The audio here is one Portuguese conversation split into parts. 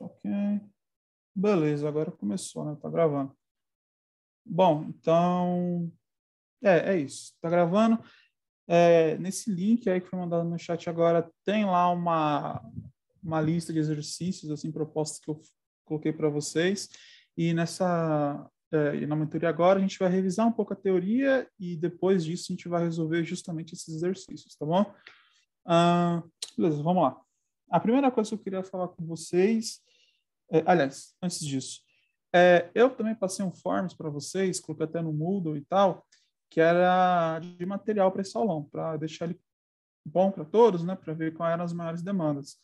ok. Beleza, agora começou, né? Tá gravando. Bom, então. É, é isso. Tá gravando. É, nesse link aí que foi mandado no chat agora, tem lá uma, uma lista de exercícios, assim, propostas que eu coloquei para vocês. E nessa. É, na mentoria agora, a gente vai revisar um pouco a teoria e depois disso a gente vai resolver justamente esses exercícios, tá bom? Ah, beleza, vamos lá. A primeira coisa que eu queria falar com vocês, é, aliás, antes disso, é, eu também passei um forms para vocês, coloquei até no Moodle e tal, que era de material para esse aulão, para deixar ele bom para todos, né, para ver quais eram as maiores demandas.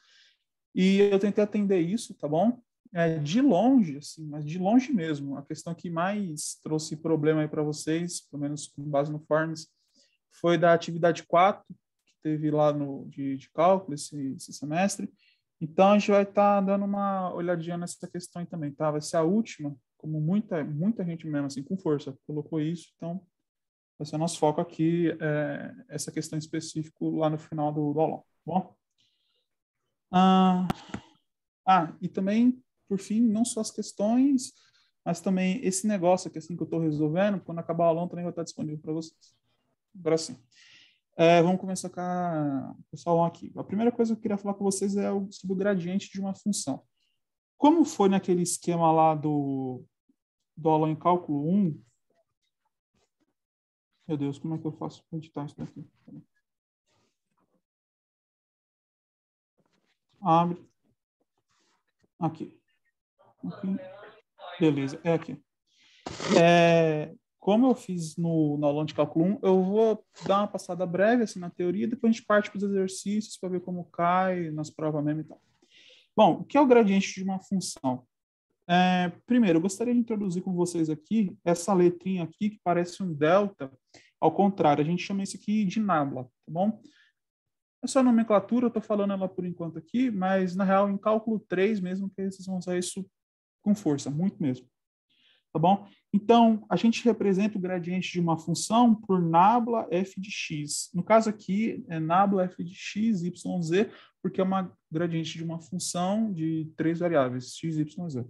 E eu tentei atender isso, tá bom? É, de longe, assim, mas de longe mesmo, a questão que mais trouxe problema aí para vocês, pelo menos com base no forms, foi da atividade 4, teve lá no, de, de cálculo esse, esse, semestre. Então, a gente vai estar tá dando uma olhadinha nessa questão aí também, tá? Vai ser a última, como muita, muita gente mesmo, assim, com força, colocou isso. Então, vai ser o nosso foco aqui, é, essa questão específica lá no final do, do tá bom? Ah, ah, e também, por fim, não só as questões, mas também esse negócio aqui, assim, que eu estou resolvendo, quando acabar o aula também vai estar disponível para vocês. Agora sim. É, vamos começar com a pessoal aqui. A primeira coisa que eu queria falar com vocês é sobre o gradiente de uma função. Como foi naquele esquema lá do, do aula em cálculo 1? Meu Deus, como é que eu faço para editar isso daqui? Abre. Aqui. aqui. Beleza, é aqui. É, como eu fiz no, na aula de cálculo 1, eu vou dar uma passada breve assim, na teoria, depois a gente parte para os exercícios para ver como cai nas provas mesmo e tal. Bom, o que é o gradiente de uma função? É, primeiro, eu gostaria de introduzir com vocês aqui essa letrinha aqui que parece um delta. Ao contrário, a gente chama isso aqui de nabla, tá bom? Essa é nomenclatura eu estou falando ela por enquanto aqui, mas na real em cálculo 3 mesmo que vocês vão usar isso com força, muito mesmo tá bom? Então, a gente representa o gradiente de uma função por nabla f de x. No caso aqui, é nabla f de x, y, z, porque é uma gradiente de uma função de três variáveis, x, y, z.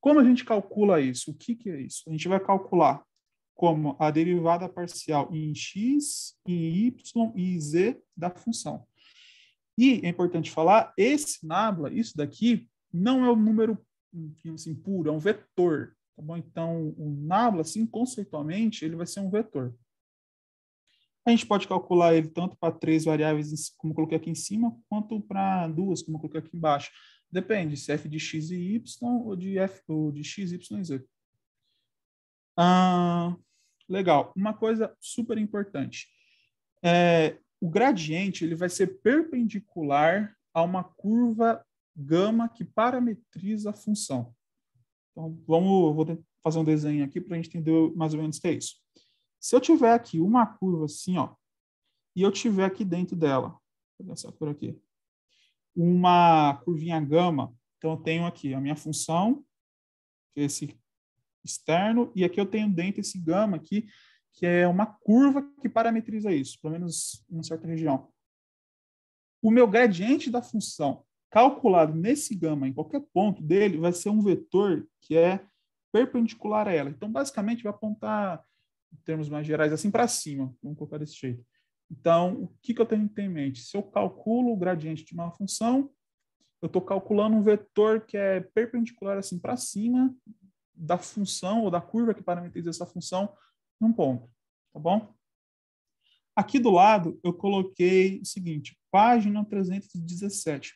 Como a gente calcula isso? O que, que é isso? A gente vai calcular como a derivada parcial em x, em y e z da função. E é importante falar, esse nabla, isso daqui, não é o número assim, puro, é um vetor. Tá bom? Então, o nabla, assim, conceitualmente, ele vai ser um vetor. A gente pode calcular ele tanto para três variáveis, como eu coloquei aqui em cima, quanto para duas, como eu coloquei aqui embaixo. Depende se é f de x e y ou de, f, ou de x, y e z. Ah, legal. Uma coisa super importante. É, o gradiente ele vai ser perpendicular a uma curva gama que parametriza a função. Então, vamos, vou fazer um desenho aqui para a gente entender mais ou menos o que é isso. Se eu tiver aqui uma curva assim, ó, e eu tiver aqui dentro dela, essa por aqui, uma curvinha gama, então eu tenho aqui a minha função, é esse externo, e aqui eu tenho dentro esse gama aqui, que é uma curva que parametriza isso, pelo menos em uma certa região. O meu gradiente da função calculado nesse gama, em qualquer ponto dele, vai ser um vetor que é perpendicular a ela. Então, basicamente, vai apontar, em termos mais gerais, assim para cima. Vamos colocar desse jeito. Então, o que, que eu tenho que ter em mente? Se eu calculo o gradiente de uma função, eu estou calculando um vetor que é perpendicular assim para cima da função ou da curva que parametriza essa função num ponto, tá bom? Aqui do lado, eu coloquei o seguinte, página 317.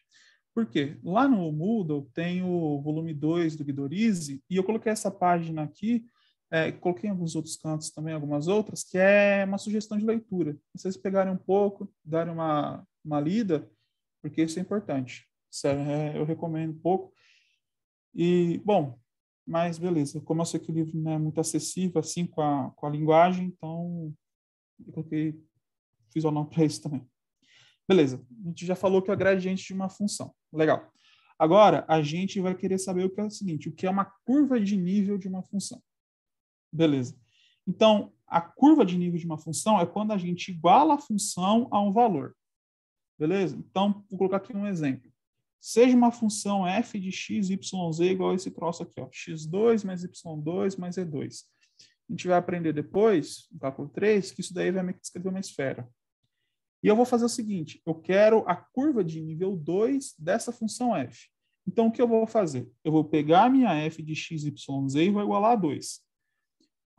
Por quê? Lá no Moodle tem o volume 2 do Guidorize, e eu coloquei essa página aqui, é, coloquei em alguns outros cantos também, algumas outras, que é uma sugestão de leitura. vocês pegarem um pouco, darem uma, uma lida, porque isso é importante. Sério, é, eu recomendo um pouco. E, bom, mas beleza. Como eu sei que o livro não é muito acessível, assim, com a, com a linguagem, então eu coloquei, fiz o nome para isso também. Beleza, a gente já falou que é o gradiente de uma função. Legal. Agora, a gente vai querer saber o que é o seguinte, o que é uma curva de nível de uma função. Beleza. Então, a curva de nível de uma função é quando a gente iguala a função a um valor. Beleza? Então, vou colocar aqui um exemplo. Seja uma função f de x, y, z igual a esse troço aqui, ó, x2 mais y2 mais e2. A gente vai aprender depois, no cálculo 3, que isso daí vai meio que descrever uma esfera. E eu vou fazer o seguinte, eu quero a curva de nível 2 dessa função f. Então, o que eu vou fazer? Eu vou pegar a minha f de x, y, z e vou igualar a 2.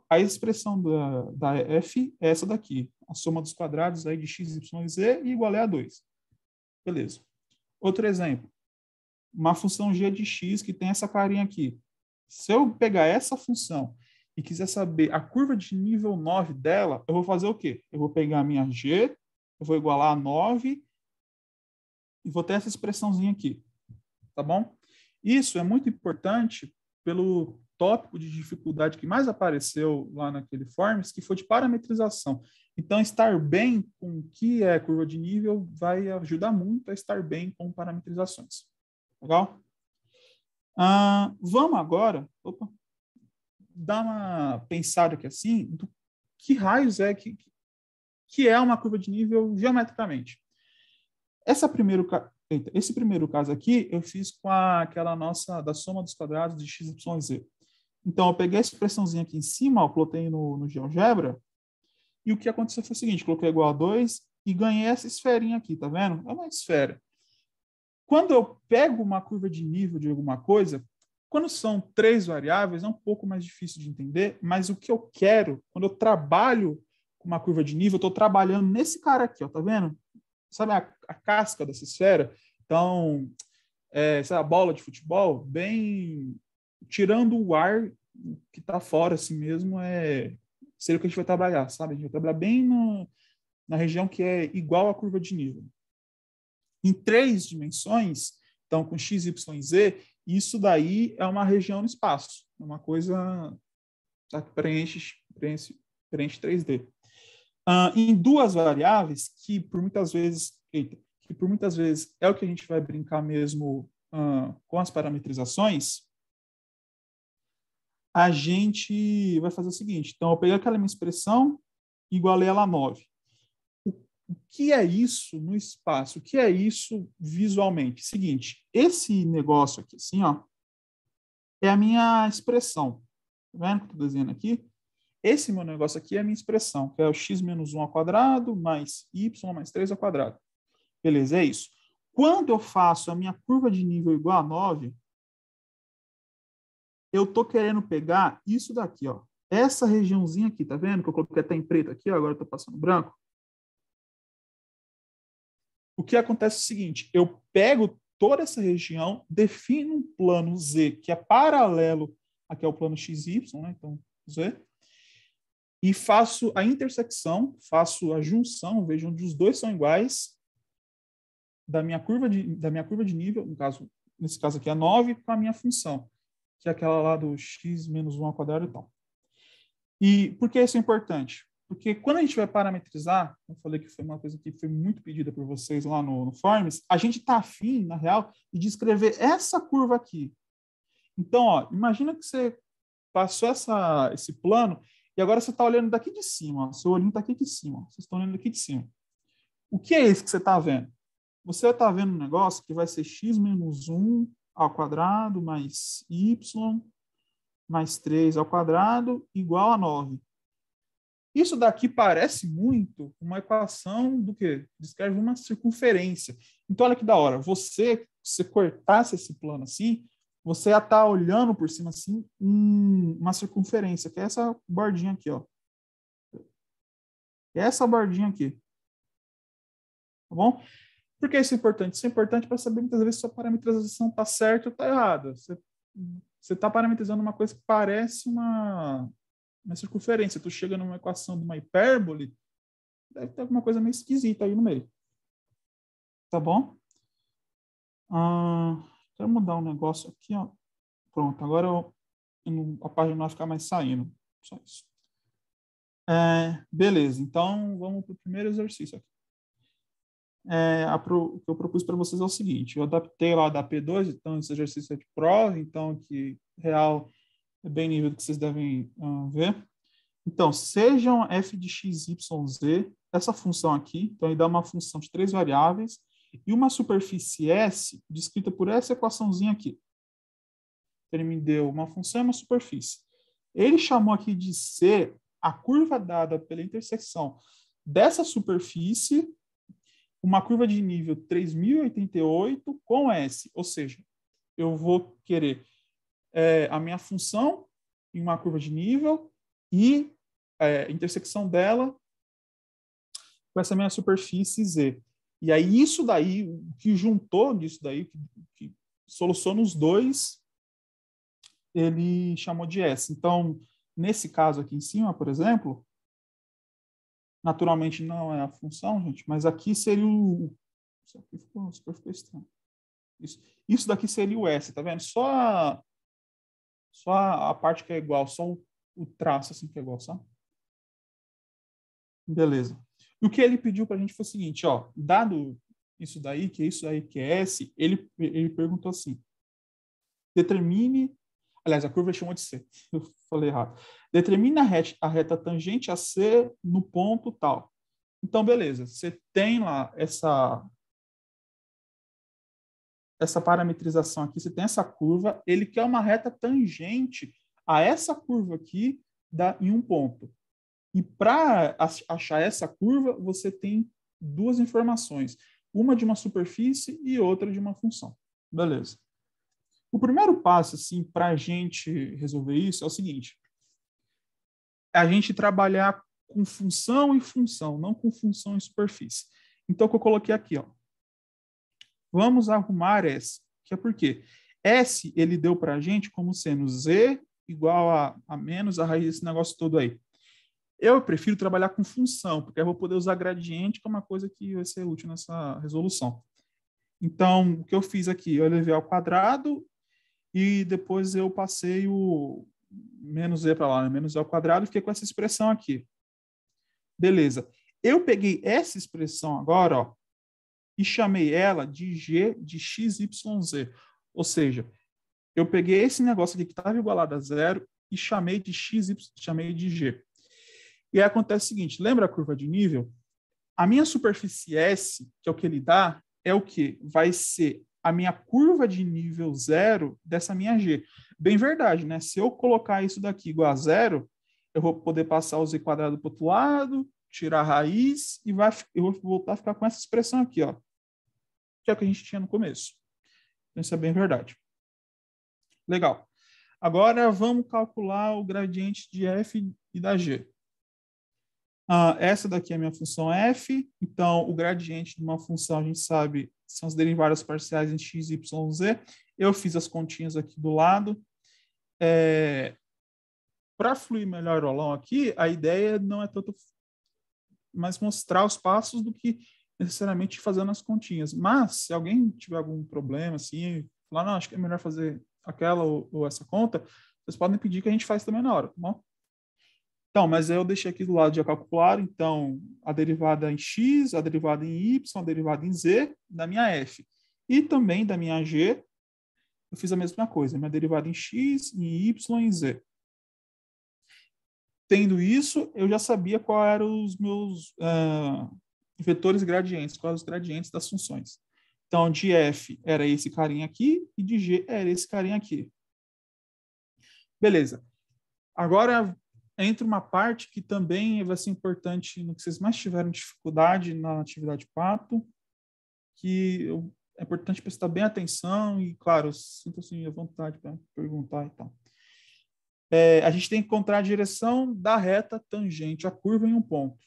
A expressão da, da f é essa daqui, a soma dos quadrados aí de x, y, z e igualei a 2. Beleza. Outro exemplo, uma função g de x que tem essa carinha aqui. Se eu pegar essa função e quiser saber a curva de nível 9 dela, eu vou fazer o quê? Eu vou pegar a minha g eu vou igualar a 9 e vou ter essa expressãozinha aqui, tá bom? Isso é muito importante pelo tópico de dificuldade que mais apareceu lá naquele Forms, que foi de parametrização. Então, estar bem com o que é curva de nível vai ajudar muito a estar bem com parametrizações. Tá legal? Ah, vamos agora opa, dar uma pensada aqui assim, do que raios é que, que é uma curva de nível geometricamente. Essa primeiro, eita, esse primeiro caso aqui eu fiz com a, aquela nossa da soma dos quadrados de x, y, z. Então, eu peguei a expressãozinha aqui em cima, eu plotei no, no GeoGebra, e o que aconteceu foi o seguinte, coloquei igual a 2 e ganhei essa esferinha aqui, tá vendo? É uma esfera. Quando eu pego uma curva de nível de alguma coisa, quando são três variáveis, é um pouco mais difícil de entender, mas o que eu quero, quando eu trabalho com uma curva de nível, estou trabalhando nesse cara aqui, ó, tá vendo? Sabe a, a casca dessa esfera? Então, é, a bola de futebol, bem tirando o ar que está fora assim mesmo, é seria o que a gente vai trabalhar, sabe? A gente vai trabalhar bem no, na região que é igual à curva de nível. Em três dimensões, então com x, y e z, isso daí é uma região no espaço, é uma coisa que tá, preenche, preenche, preenche 3D uh, em duas variáveis que por muitas vezes eita, que por muitas vezes é o que a gente vai brincar mesmo uh, com as parametrizações, a gente vai fazer o seguinte. Então, eu peguei aquela minha expressão, igualei ela a 9. O, que é isso no espaço? O que é isso visualmente? Seguinte, esse negócio aqui, assim, ó, é a minha expressão. Tá vendo que eu estou desenhando aqui? Esse meu negócio aqui é a minha expressão, que é o x menos 1 ao quadrado mais y mais 3 ao quadrado. Beleza? É isso. Quando eu faço a minha curva de nível igual a 9, eu tô querendo pegar isso daqui, ó. Essa regiãozinha aqui, tá vendo? Que eu coloquei até em preto aqui, ó, agora estou tô passando branco. O que acontece é o seguinte, eu pego toda essa região, defino um plano Z que é paralelo aqui ao é plano XY, né? Então, Z, e faço a intersecção, faço a junção, vejo onde os dois são iguais, da minha curva de, da minha curva de nível, no caso, nesse caso aqui é 9, com a minha função, que é aquela lá do x menos 1 ao quadrado e tal. E por que isso é importante? Porque quando a gente vai parametrizar, eu falei que foi uma coisa que foi muito pedida por vocês lá no, no Forms, a gente está afim, na real, de descrever essa curva aqui. Então, ó, imagina que você passou essa, esse plano e agora você está olhando daqui de cima, seu olhinho está aqui de cima, vocês estão olhando aqui de cima. O que é isso que você está vendo? Você está vendo um negócio que vai ser x menos 1 ao quadrado mais y mais 3 ao quadrado igual a 9. Isso daqui parece muito uma equação do que descreve uma circunferência. Então olha que da hora, você se cortasse esse plano assim, você já tá olhando por cima assim uma circunferência, que é essa bordinha aqui, ó. É essa bordinha aqui. Tá bom? Por que isso é importante? Isso é importante para saber muitas vezes se a parametrização está certa ou está errada. Você está parametrizando uma coisa que parece uma, uma circunferência. Tu chega numa equação de uma hipérbole, deve ter alguma coisa meio esquisita aí no meio. Tá bom? Ah, Quero mudar um negócio aqui, ó. Pronto, agora eu, a página não vai ficar mais saindo. Só isso. É, beleza, então vamos para o primeiro exercício aqui. É, pro, o que eu propus para vocês é o seguinte: eu adaptei lá da P2, então esse exercício é de prova, então que real é bem nível do que vocês devem uh, ver. Então, sejam f de x, y, z, essa função aqui, então ele dá uma função de três variáveis, e uma superfície S descrita por essa equaçãozinha aqui. Ele me deu uma função e uma superfície. Ele chamou aqui de C a curva dada pela intersecção dessa superfície, uma curva de nível 3088 com S. Ou seja, eu vou querer é, a minha função em uma curva de nível e é, a intersecção dela com essa minha superfície Z. E aí isso daí, o que juntou nisso daí, que, que soluciona os dois, ele chamou de S. Então, nesse caso aqui em cima, por exemplo, naturalmente não é a função, gente, mas aqui seria o... Isso aqui ficou, ficou estranho. Isso, isso daqui seria o S, tá vendo? Só a, só a parte que é igual, só o, o traço assim que é igual, sabe? Beleza. E o que ele pediu para a gente foi o seguinte, ó, dado isso daí, que é isso daí, que é S, ele, ele perguntou assim, determine, aliás, a curva chamou de C, eu falei errado, determine a reta, a reta tangente a C no ponto tal. Então, beleza, você tem lá essa essa parametrização aqui, você tem essa curva, ele quer uma reta tangente a essa curva aqui da, em um ponto. E para achar essa curva, você tem duas informações, uma de uma superfície e outra de uma função. Beleza. O primeiro passo assim, para a gente resolver isso é o seguinte: a gente trabalhar com função e função, não com função e superfície. Então, o que eu coloquei aqui, ó. Vamos arrumar S, que é por quê? S ele deu para a gente como sendo Z igual a, a menos a raiz desse negócio todo aí. Eu prefiro trabalhar com função, porque eu vou poder usar gradiente que é uma coisa que vai ser útil nessa resolução. Então, o que eu fiz aqui? Eu levei ao quadrado e depois eu passei o menos e para lá, né? menos e ao quadrado, e fiquei com essa expressão aqui. Beleza. Eu peguei essa expressão agora, ó, e chamei ela de g de x, y, z. Ou seja, eu peguei esse negócio aqui que estava igualado a zero e chamei de x, y, chamei de g. E aí acontece o seguinte, lembra a curva de nível? A minha superfície S, que é o que ele dá, é o que? Vai ser a minha curva de nível zero dessa minha G. Bem verdade, né? Se eu colocar isso daqui igual a zero, eu vou poder passar o Z quadrado para o outro lado, tirar a raiz e vai, eu vou voltar a ficar com essa expressão aqui, ó. Que é o que a gente tinha no começo. Então, isso é bem verdade. Legal. Agora vamos calcular o gradiente de F e da G. Ah, essa daqui é a minha função f, então o gradiente de uma função a gente sabe são as derivadas parciais em x, y, z. Eu fiz as continhas aqui do lado. É, Para fluir melhor o aulão aqui, a ideia não é tanto mais mostrar os passos do que necessariamente fazendo as continhas. Mas, se alguém tiver algum problema, assim, falar, não, acho que é melhor fazer aquela ou, ou essa conta, vocês podem pedir que a gente faça também na hora, tá bom? Então, mas eu deixei aqui do lado de calcular, então, a derivada em x, a derivada em y, a derivada em z da minha f. E também da minha g, eu fiz a mesma coisa, minha derivada em x, em y, em z. Tendo isso, eu já sabia qual eram os meus uh, vetores gradientes, quais os gradientes das funções. Então, de f era esse carinha aqui e de g era esse carinha aqui. Beleza. Agora entra uma parte que também vai ser importante no que vocês mais tiveram dificuldade na atividade pato, que é importante prestar bem atenção e, claro, sinta-se assim, à vontade para perguntar e tal. É, a gente tem que encontrar a direção da reta tangente à curva em um ponto.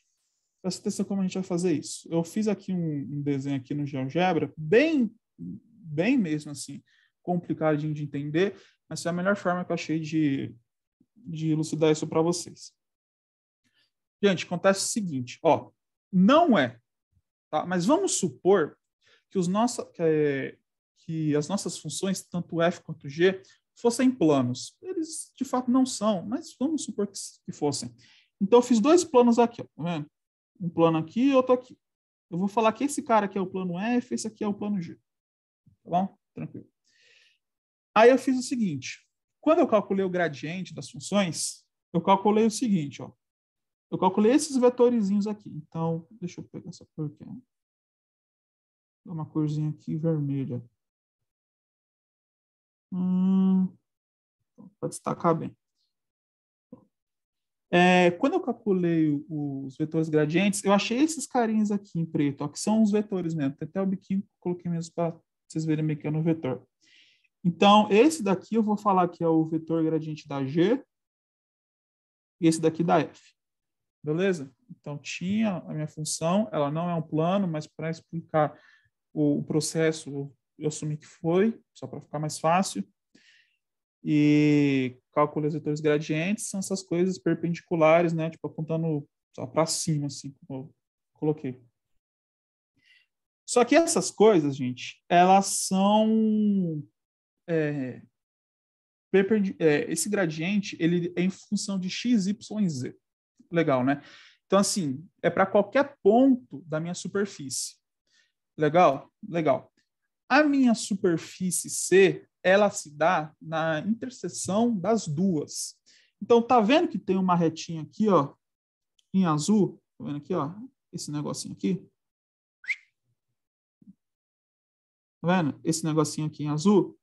Presta atenção como a gente vai fazer isso. Eu fiz aqui um, um desenho aqui no GeoGebra, bem, bem mesmo assim, complicadinho de entender, mas foi a melhor forma que eu achei de de elucidar isso para vocês. Gente, acontece o seguinte, ó, não é, tá? Mas vamos supor que os nossa, que, é, que as nossas funções, tanto f quanto g, fossem planos. Eles de fato não são, mas vamos supor que, que fossem. Então eu fiz dois planos aqui, ó, tá vendo? Um plano aqui e outro aqui. Eu vou falar que esse cara aqui é o plano F, esse aqui é o plano G. Tá bom? Tranquilo. Aí eu fiz o seguinte, quando eu calculei o gradiente das funções, eu calculei o seguinte, ó. Eu calculei esses vetorizinhos aqui. Então, deixa eu pegar essa cor aqui. Dá uma corzinha aqui vermelha. Hum, para destacar bem. É, quando eu calculei os vetores gradientes, eu achei esses carinhas aqui em preto, ó, que são os vetores mesmo. Tem até o biquinho que eu coloquei mesmo para vocês verem meio que é no vetor. Então, esse daqui eu vou falar que é o vetor gradiente da G, e esse daqui da F. Beleza? Então, tinha a minha função, ela não é um plano, mas para explicar o processo, eu assumi que foi, só para ficar mais fácil. E cálculo os vetores gradientes são essas coisas perpendiculares, né? Tipo, apontando só para cima, assim, como eu coloquei. Só que essas coisas, gente, elas são é, é, esse gradiente ele é em função de x, y, z. Legal, né? Então, assim, é para qualquer ponto da minha superfície. Legal? Legal. A minha superfície C, ela se dá na interseção das duas. Então, tá vendo que tem uma retinha aqui, ó, em azul? Tá vendo aqui, ó, esse negocinho aqui? Tá vendo? Esse negocinho aqui em azul?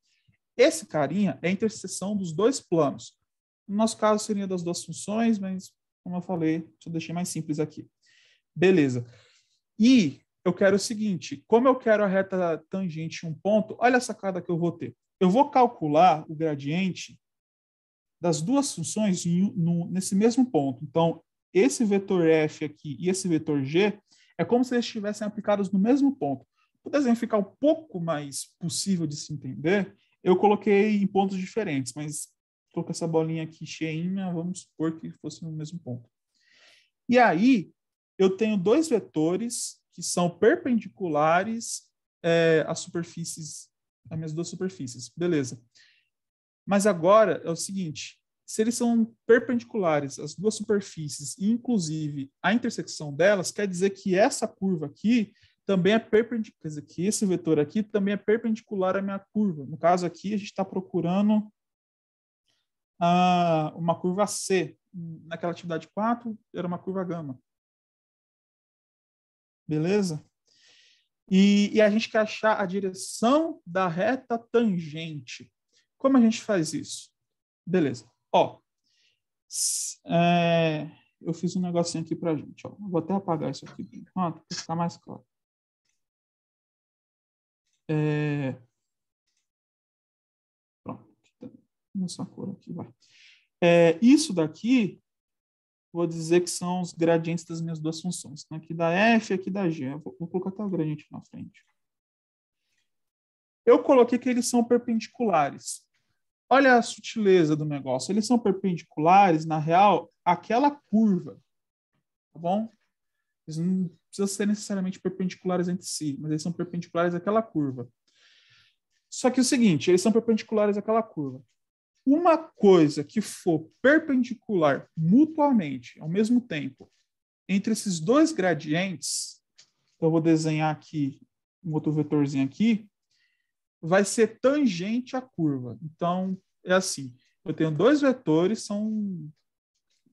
Esse carinha é a interseção dos dois planos. No nosso caso, seria das duas funções, mas, como eu falei, eu deixei mais simples aqui. Beleza. E eu quero o seguinte, como eu quero a reta tangente um ponto, olha a sacada que eu vou ter. Eu vou calcular o gradiente das duas funções no, nesse mesmo ponto. Então, esse vetor f aqui e esse vetor g é como se eles estivessem aplicados no mesmo ponto. Para o desenho ficar um pouco mais possível de se entender, eu coloquei em pontos diferentes, mas estou com essa bolinha aqui cheinha, vamos supor que fosse no mesmo ponto. E aí, eu tenho dois vetores que são perpendiculares é, às superfícies, às minhas duas superfícies, beleza. Mas agora é o seguinte, se eles são perpendiculares às duas superfícies, inclusive à intersecção delas, quer dizer que essa curva aqui também é perpendicular, que esse vetor aqui também é perpendicular à minha curva. No caso aqui, a gente está procurando ah, uma curva C. Naquela atividade 4, era uma curva gama. Beleza? E, e a gente quer achar a direção da reta tangente. Como a gente faz isso? Beleza. Ó, é, eu fiz um negocinho aqui para a gente. Ó. Vou até apagar isso aqui por para ficar mais claro. É... Pronto, nessa cor aqui, vai. É, isso daqui, vou dizer que são os gradientes das minhas duas funções. Né? Aqui da f e aqui da g. Vou, vou, colocar até o gradiente na frente. Eu coloquei que eles são perpendiculares. Olha a sutileza do negócio. Eles são perpendiculares, na real, àquela curva. Tá bom? Eles não precisam ser necessariamente perpendiculares entre si, mas eles são perpendiculares àquela curva. Só que é o seguinte, eles são perpendiculares àquela curva. Uma coisa que for perpendicular mutuamente, ao mesmo tempo, entre esses dois gradientes, então eu vou desenhar aqui um outro vetorzinho aqui, vai ser tangente à curva. Então, é assim, eu tenho dois vetores, são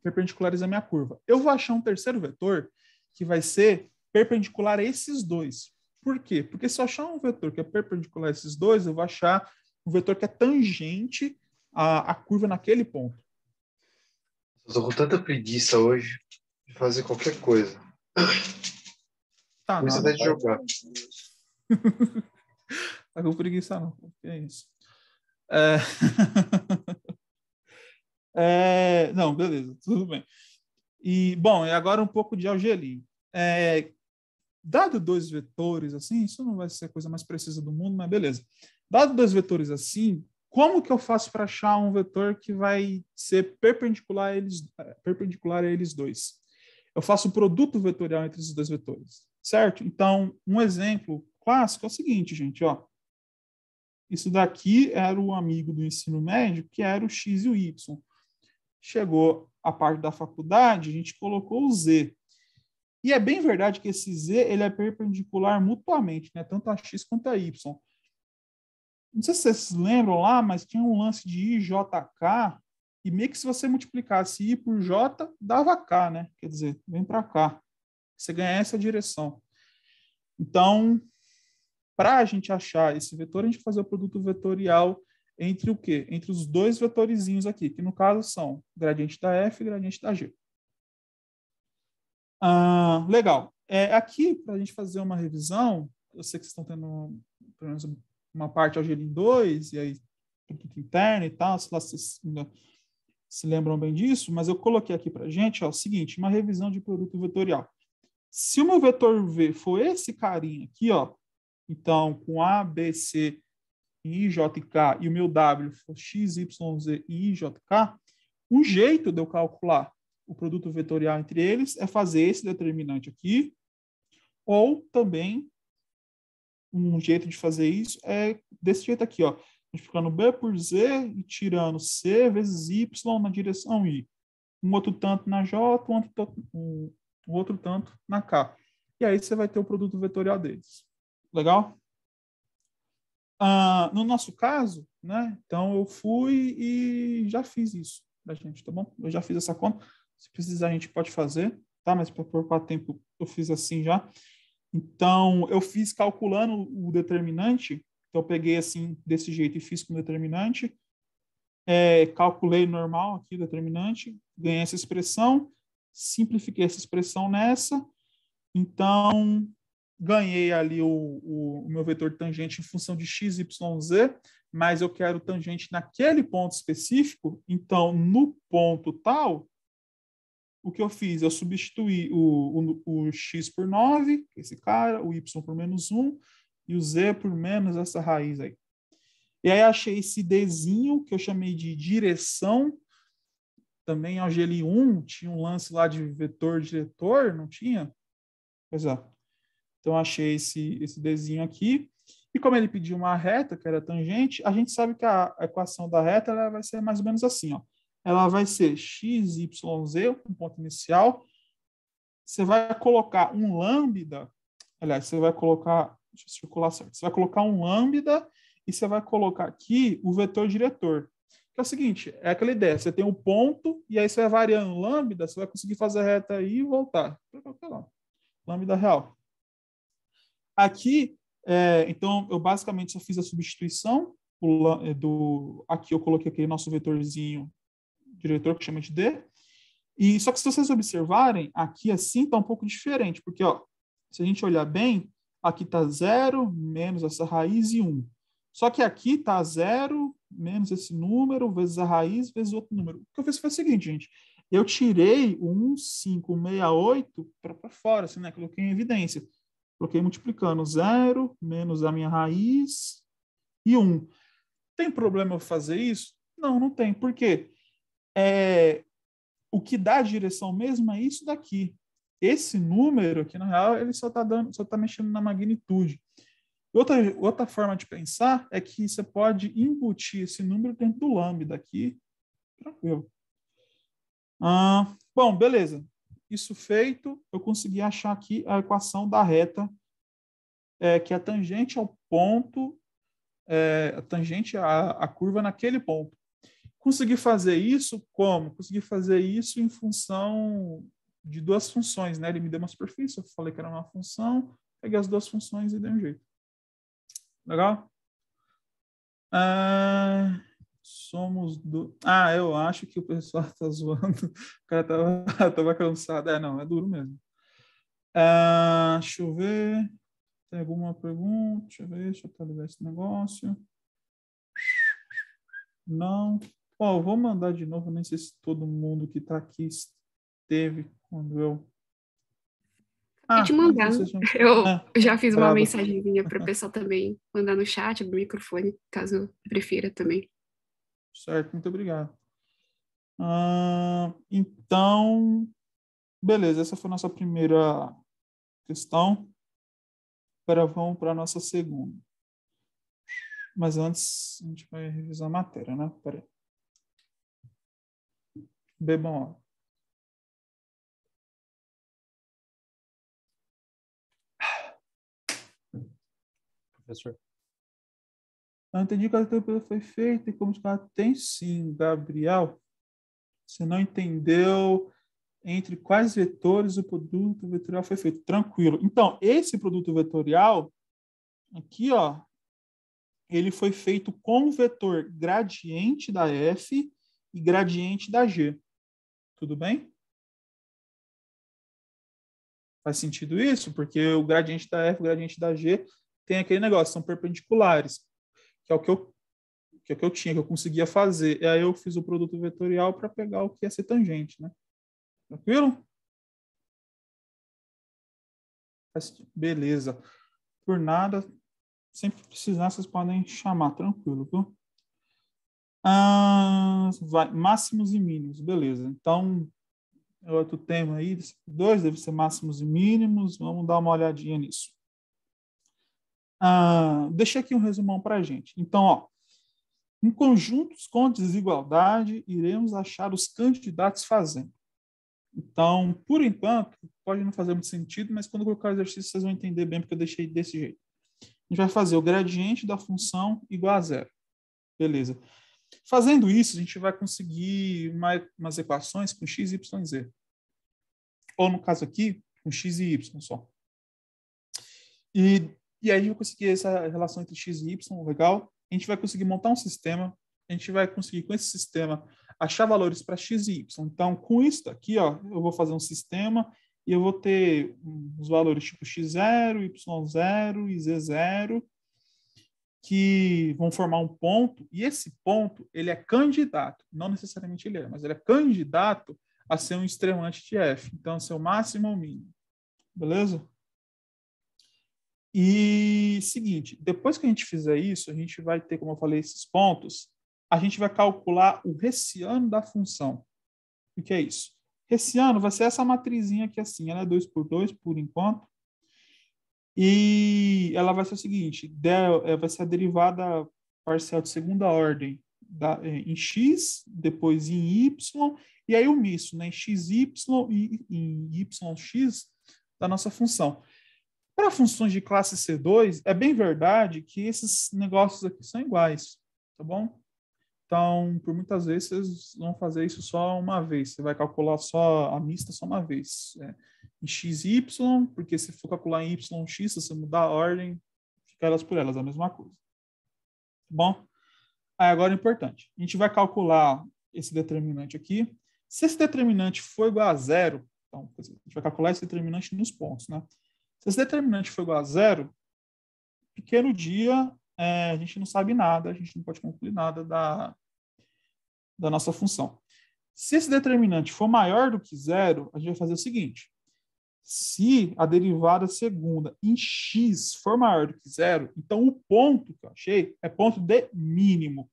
perpendiculares à minha curva. Eu vou achar um terceiro vetor que vai ser perpendicular a esses dois. Por quê? Porque se eu achar um vetor que é perpendicular a esses dois, eu vou achar um vetor que é tangente à, à curva naquele ponto. Estou com tanta preguiça hoje de fazer qualquer coisa. Tá, Começa até de jogar. tá com preguiça, não. É isso. É... é... Não, beleza, tudo bem. E, bom, e agora um pouco de Algelim. É, dado dois vetores assim, isso não vai ser a coisa mais precisa do mundo, mas beleza. Dado dois vetores assim, como que eu faço para achar um vetor que vai ser perpendicular a eles, é, perpendicular a eles dois? Eu faço o produto vetorial entre esses dois vetores, certo? Então, um exemplo clássico é o seguinte, gente, ó. Isso daqui era o amigo do ensino médio, que era o x e o y. Chegou a parte da faculdade, a gente colocou o Z. E é bem verdade que esse Z ele é perpendicular mutuamente, né? tanto a X quanto a Y. Não sei se vocês lembram lá, mas tinha um lance de IJK, e meio que se você multiplicasse I por J, dava K, né? Quer dizer, vem para cá. Você ganha essa direção. Então, para a gente achar esse vetor, a gente fazer o produto vetorial entre o quê? Entre os dois vetorizinhos aqui, que no caso são gradiente da F e gradiente da G. Ah, legal. É, aqui, para a gente fazer uma revisão, eu sei que vocês estão tendo pelo menos uma parte algeria em 2, e aí produto interno e tal, se lá vocês se lembram bem disso, mas eu coloquei aqui para a gente ó, o seguinte, uma revisão de produto vetorial. Se o meu vetor V for esse carinha aqui, ó, então com A, B, C IJK e o meu W for XYZ e IJK, um jeito de eu calcular o produto vetorial entre eles é fazer esse determinante aqui, ou também um jeito de fazer isso é desse jeito aqui, ó, multiplicando B por Z e tirando C vezes Y na direção I. Um outro tanto na J, um outro tanto, um, um outro tanto na K. E aí você vai ter o produto vetorial deles. Legal? Ah, no nosso caso, né? Então eu fui e já fiz isso da gente, tá bom? Eu já fiz essa conta. Se precisar, a gente pode fazer, tá? Mas para poupar tempo, eu fiz assim já. Então, eu fiz calculando o determinante. Então, eu peguei assim, desse jeito, e fiz com o determinante. É, calculei normal aqui o determinante. Ganhei essa expressão. Simplifiquei essa expressão nessa. Então, ganhei ali o, o, meu vetor tangente em função de x, y, z, mas eu quero tangente naquele ponto específico, então no ponto tal, o que eu fiz? Eu substituí o, o, o x por 9, é esse cara, o y por menos 1, e o z por menos essa raiz aí. E aí achei esse dzinho, que eu chamei de direção, também ao GL1, tinha um lance lá de vetor diretor, não tinha? Pois é, então, achei esse, esse desenho aqui. E como ele pediu uma reta, que era tangente, a gente sabe que a equação da reta ela vai ser mais ou menos assim. Ó. Ela vai ser x, y, z, um ponto inicial. Você vai colocar um lambda, aliás, você vai colocar, deixa eu circular certo, você vai colocar um lambda e você vai colocar aqui o vetor diretor. Que é o seguinte, é aquela ideia, você tem um ponto e aí você vai variando lambda, você vai conseguir fazer a reta aí e voltar. Lambda real. Aqui, é, então, eu basicamente só fiz a substituição é, do... Aqui eu coloquei aquele nosso vetorzinho diretor, que chama de D. E, só que se vocês observarem, aqui assim está um pouco diferente, porque ó, se a gente olhar bem, aqui está 0 menos essa raiz e 1. Um. Só que aqui está 0 menos esse número, vezes a raiz, vezes outro número. O que eu fiz foi o seguinte, gente. Eu tirei o 1568 para fora, assim, né? Coloquei em evidência. Coloquei multiplicando zero menos a minha raiz e Um. Tem problema eu fazer isso? Não, não tem. Por quê? É, o que dá a direção mesmo é isso daqui. Esse número aqui, na real, ele só está dando, só tá mexendo na magnitude. Outra, outra forma de pensar é que você pode embutir esse número dentro do lambda aqui. Tranquilo. Ah, bom, beleza. Isso feito, eu consegui achar aqui a equação da reta, é, que é tangente ao ponto, é, tangente à, à curva naquele ponto. Consegui fazer isso como? Consegui fazer isso em função de duas funções, né? Ele me deu uma superfície, eu falei que era uma função, peguei as duas funções e dei um jeito. Legal? Ah, somos do. Ah, eu acho que o pessoal está zoando. O cara tava, tava cansado. É, não, é duro mesmo. Ah, deixa eu ver. Tem alguma pergunta? Deixa eu ver, deixa eu atualizar esse negócio. Não. Ó, vou mandar de novo, nem sei se todo mundo que está aqui esteve quando eu. Ah, então eu te mandar. Já... Eu já fiz uma mensagenzinha para o pessoal também mandar no chat, no microfone, caso prefira também. Certo, muito obrigado. então, beleza, essa foi a nossa primeira questão. Agora vamos para a nossa segunda. Mas antes, a gente vai revisar a matéria, né? Peraí. Bebam água. Professor. Não entendi que a literatura foi feita e como os caras tem sim, Gabriel. Você não entendeu entre quais vetores o produto vetorial foi feito. Tranquilo. Então, esse produto vetorial aqui, ó, ele foi feito com o vetor gradiente da F e gradiente da G. Tudo bem? Faz sentido isso? Porque o gradiente da F e o gradiente da G tem aquele negócio, são perpendiculares que é o que eu que é o que eu tinha, que eu conseguia fazer. E aí eu fiz o produto vetorial para pegar o que ia ser tangente, né? Tranquilo? Beleza. Por nada, sempre precisar, vocês podem chamar, tranquilo, viu? Ah, vai, máximos e mínimos, beleza. Então, é outro tema aí, dois deve ser máximos e mínimos, vamos dar uma olhadinha nisso. Ah, deixa aqui um resumão para a gente. Então, ó, em conjuntos com desigualdade, iremos achar os candidatos fazendo. Então, por enquanto, pode não fazer muito sentido, mas quando colocar o exercício, vocês vão entender bem, porque eu deixei desse jeito. A gente vai fazer o gradiente da função igual a zero. Beleza. Fazendo isso, a gente vai conseguir uma, umas equações com x, y e z. Ou, no caso aqui, com x e y só. E e aí a gente vai conseguir essa relação entre x e y, legal. A gente vai conseguir montar um sistema. A gente vai conseguir, com esse sistema, achar valores para x e y. Então, com isso aqui, ó, eu vou fazer um sistema e eu vou ter os valores tipo x0, y0 e z0 que vão formar um ponto, e esse ponto ele é candidato, não necessariamente ele é, mas ele é candidato a ser um extremante de f. Então, seu máximo ou mínimo. Beleza? E seguinte, depois que a gente fizer isso, a gente vai ter, como eu falei, esses pontos, a gente vai calcular o Hessiano da função. O que é isso? Hessiano vai ser essa matrizinha aqui assim, ela é 2 por 2 por enquanto. E ela vai ser o seguinte, eh, vai ser a derivada parcial de segunda ordem da, eh, em x, depois em y, e aí o misto, né? em xy e em yx da nossa função. Para funções de classe C2, é bem verdade que esses negócios aqui são iguais, tá bom? Então, por muitas vezes, vocês vão fazer isso só uma vez. Você vai calcular só a mista só uma vez. É, em x e y, porque se for calcular em y x, se você mudar a ordem, fica elas por elas, a mesma coisa. Tá bom? Aí agora é importante. A gente vai calcular esse determinante aqui. Se esse determinante for igual a zero, então, a gente vai calcular esse determinante nos pontos, né? Se esse determinante for igual a zero, pequeno dia, é, a gente não sabe nada, a gente não pode concluir nada da, da nossa função. Se esse determinante for maior do que zero, a gente vai fazer o seguinte. Se a derivada segunda em x for maior do que zero, então o ponto que eu achei é ponto de mínimo.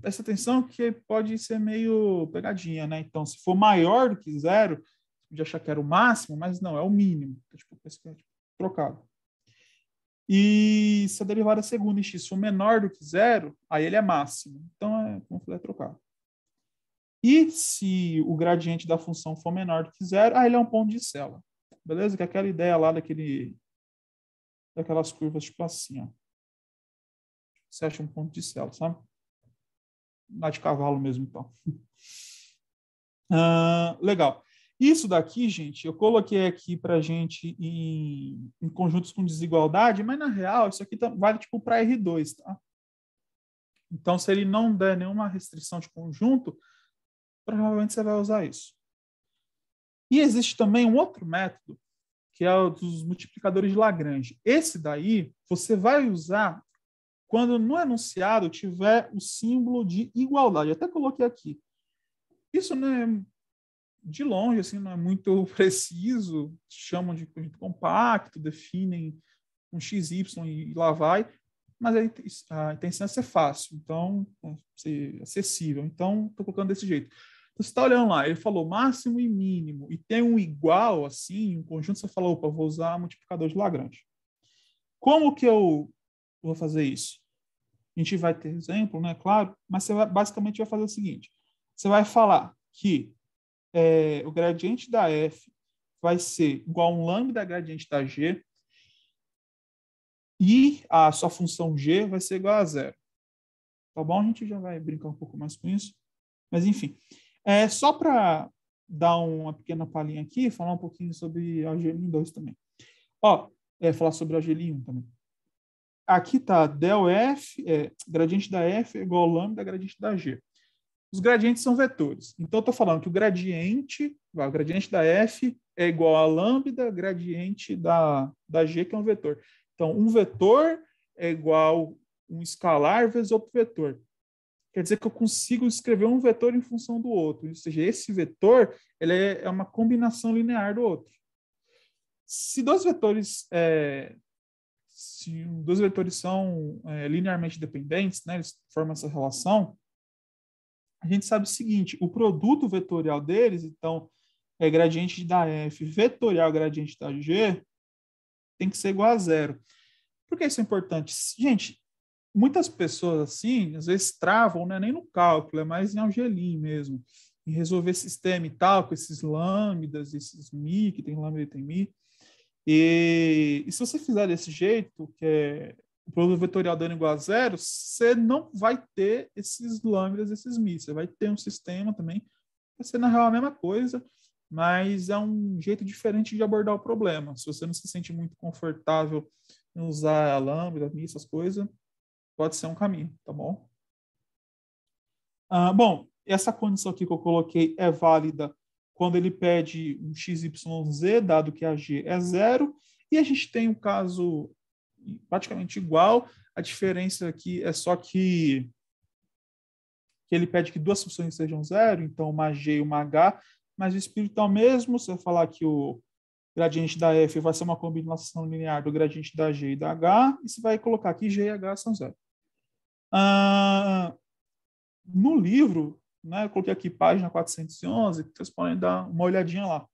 Presta atenção que pode ser meio pegadinha, né? Então, se for maior do que zero, a podia achar que era o máximo, mas não, é o mínimo. Então, tipo, trocado. E se a derivada segunda em x for menor do que zero, aí ele é máximo. Então, é, como eu é trocado. E se o gradiente da função for menor do que zero, aí ele é um ponto de cela. Beleza? Que é aquela ideia lá daquele, daquelas curvas tipo assim, ó. Você acha um ponto de cela, sabe? Lá de cavalo mesmo, então. Uh, legal. Isso daqui, gente, eu coloquei aqui para gente em, em, conjuntos com desigualdade, mas na real isso aqui tá, vale tipo para R2, tá? Então, se ele não der nenhuma restrição de conjunto, provavelmente você vai usar isso. E existe também um outro método, que é o dos multiplicadores de Lagrange. Esse daí você vai usar quando no enunciado tiver o símbolo de igualdade. até coloquei aqui. Isso não é de longe, assim, não é muito preciso, chamam de conjunto compacto, definem um x y e lá vai, mas a intenção é ser fácil, então, ser acessível. Então, estou colocando desse jeito. Então, você está olhando lá, ele falou máximo e mínimo, e tem um igual, assim, um conjunto, você fala, opa, vou usar multiplicador de Lagrange. Como que eu vou fazer isso? A gente vai ter exemplo, né, claro, mas você vai, basicamente vai fazer o seguinte, você vai falar que é, o gradiente da f vai ser igual a um lambda gradiente da g, e a sua função g vai ser igual a zero. Tá bom? A gente já vai brincar um pouco mais com isso. Mas, enfim, é só para dar uma pequena palhinha aqui, falar um pouquinho sobre a GLIN2 também. Ó, é, falar sobre a GLIN1 também. Aqui tá del f, é, gradiente da f é igual a lambda gradiente da g. Os gradientes são vetores. Então, estou falando que o gradiente, o gradiente da F é igual a lambda gradiente da, da G, que é um vetor. Então, um vetor é igual um escalar vezes outro vetor. Quer dizer que eu consigo escrever um vetor em função do outro. Ou seja, esse vetor ele é, é uma combinação linear do outro. Se dois vetores é, se dois vetores são é, linearmente dependentes, né, eles formam essa relação, a gente sabe o seguinte, o produto vetorial deles, então, é gradiente da f vetorial gradiente da g, tem que ser igual a zero. Por que isso é importante? Gente, muitas pessoas assim, às vezes travam, né? nem no cálculo, é mais em algelim mesmo, em resolver sistema e tal, com esses lambdas, esses mi, que tem lambda e tem mi. E, e se você fizer desse jeito, que é o produto vetorial dando igual a zero, você não vai ter esses lâminas, esses mísseis. Você vai ter um sistema também, vai ser na real a mesma coisa, mas é um jeito diferente de abordar o problema. Se você não se sente muito confortável em usar a lambda, essas coisas, pode ser um caminho, tá bom? Ah, bom, essa condição aqui que eu coloquei é válida quando ele pede um XYZ, dado que a G é zero, e a gente tem o um caso praticamente igual. A diferença aqui é só que, que ele pede que duas funções sejam zero, então uma G e uma H, mas o espírito é o mesmo. Se eu falar que o gradiente da F vai ser uma combinação linear do gradiente da G e da H, e você vai colocar que G e H são zero. Ah, no livro, né, eu coloquei aqui página 411, vocês podem dar uma olhadinha lá.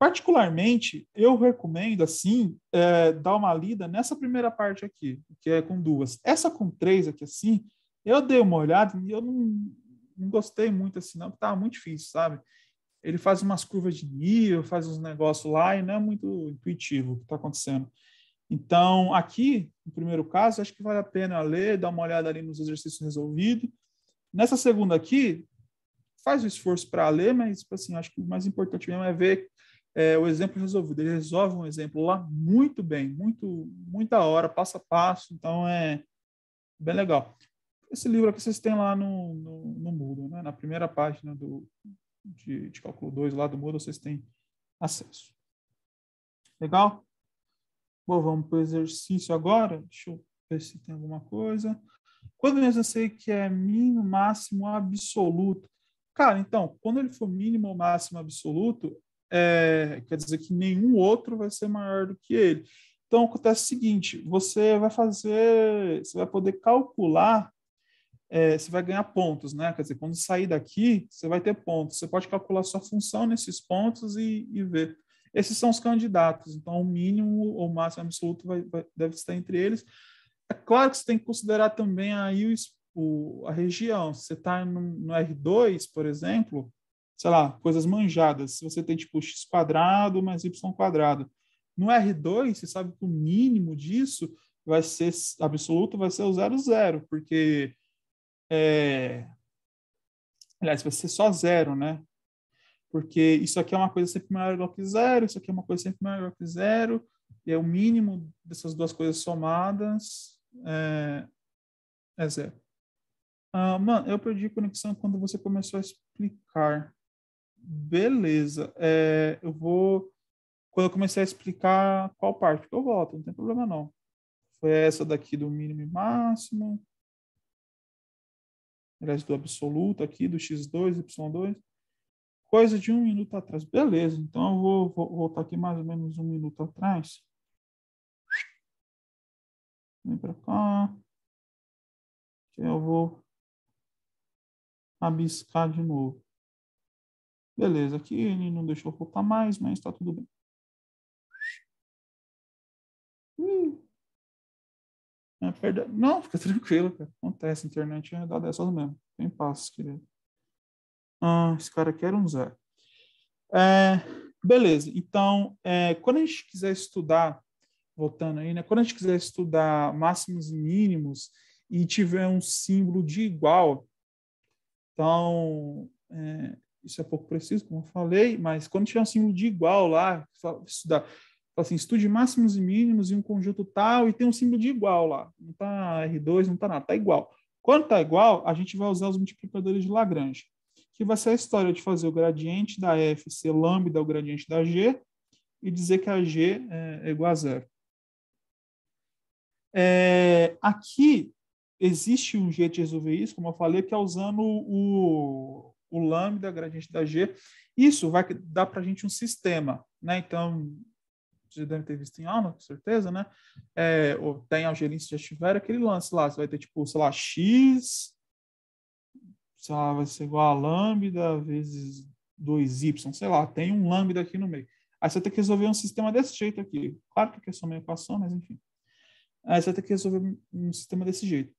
Particularmente, eu recomendo, assim, é, dar uma lida nessa primeira parte aqui, que é com duas. Essa com três aqui, assim, eu dei uma olhada e eu não, não gostei muito, assim, não, porque estava muito difícil, sabe? Ele faz umas curvas de nível, faz uns negócios lá e não é muito intuitivo o que está acontecendo. Então, aqui, no primeiro caso, acho que vale a pena ler, dar uma olhada ali nos exercícios resolvidos. Nessa segunda aqui, faz o esforço para ler, mas, tipo assim, acho que o mais importante mesmo é ver é, o exemplo resolvido. Ele resolve um exemplo lá muito bem, muito, muita hora, passo a passo. Então é bem legal. Esse livro aqui vocês têm lá no, no, no Moodle, né? na primeira página do, de, de cálculo 2 lá do Moodle, vocês têm acesso. Legal? Bom, vamos para o exercício agora. Deixa eu ver se tem alguma coisa. Quando eu sei que é mínimo, máximo, absoluto? Cara, então, quando ele for mínimo ou máximo absoluto, é, quer dizer que nenhum outro vai ser maior do que ele. Então, acontece o seguinte: você vai fazer, você vai poder calcular, é, você vai ganhar pontos, né? Quer dizer, quando sair daqui, você vai ter pontos. Você pode calcular sua função nesses pontos e, e ver. Esses são os candidatos, então o mínimo ou máximo absoluto vai, vai, deve estar entre eles. É claro que você tem que considerar também aí o, o a região. Se você está no, no R2, por exemplo, sei lá, coisas manjadas. Se você tem tipo x quadrado mais y quadrado. No R2, você sabe que o mínimo disso vai ser absoluto, vai ser o zero zero, porque é... aliás, vai ser só zero, né? Porque isso aqui é uma coisa sempre maior igual que zero, isso aqui é uma coisa sempre maior igual que zero, e é o mínimo dessas duas coisas somadas é, é zero. Ah, mano, eu perdi a conexão quando você começou a explicar. Beleza. É, eu vou. Quando eu comecei a explicar qual parte que eu volto, não tem problema não. Foi essa daqui do mínimo e máximo. Aliás, do absoluto aqui, do x2, y2. Coisa de um minuto atrás. Beleza, então eu vou, vou voltar aqui mais ou menos um minuto atrás. Vem para cá. Eu vou abiscar de novo. Beleza, aqui ele não deixou voltar mais, mas está tudo bem. Hum. É, perda... Não, fica tranquilo, cara. Acontece, a internet é da é dessas mesmo. Tem passos, querido. Ah, esse cara aqui era um zero. É, beleza, então, é, quando a gente quiser estudar, voltando aí, né? Quando a gente quiser estudar máximos e mínimos e tiver um símbolo de igual, então, é, isso é pouco preciso, como eu falei, mas quando tiver um símbolo de igual lá, estudar, assim, estude máximos e mínimos em um conjunto tal e tem um símbolo de igual lá. Não está R2, não está nada, está igual. Quando está igual, a gente vai usar os multiplicadores de Lagrange, que vai ser a história de fazer o gradiente da F ser lambda o gradiente da G e dizer que a G é, é igual a zero. É, aqui existe um jeito de resolver isso, como eu falei, que é usando o, o lambda, gradiente da G. Isso vai dar para a gente um sistema, né? Então, vocês devem ter visto em aula, com certeza, né? É, ou tem algerim, se já tiver, aquele lance lá, você vai ter, tipo, sei lá, x, sei lá, vai ser igual a lambda vezes 2y, sei lá, tem um lambda aqui no meio. Aí você tem que resolver um sistema desse jeito aqui. Claro que é só uma equação, mas enfim. Aí você tem que resolver um sistema desse jeito.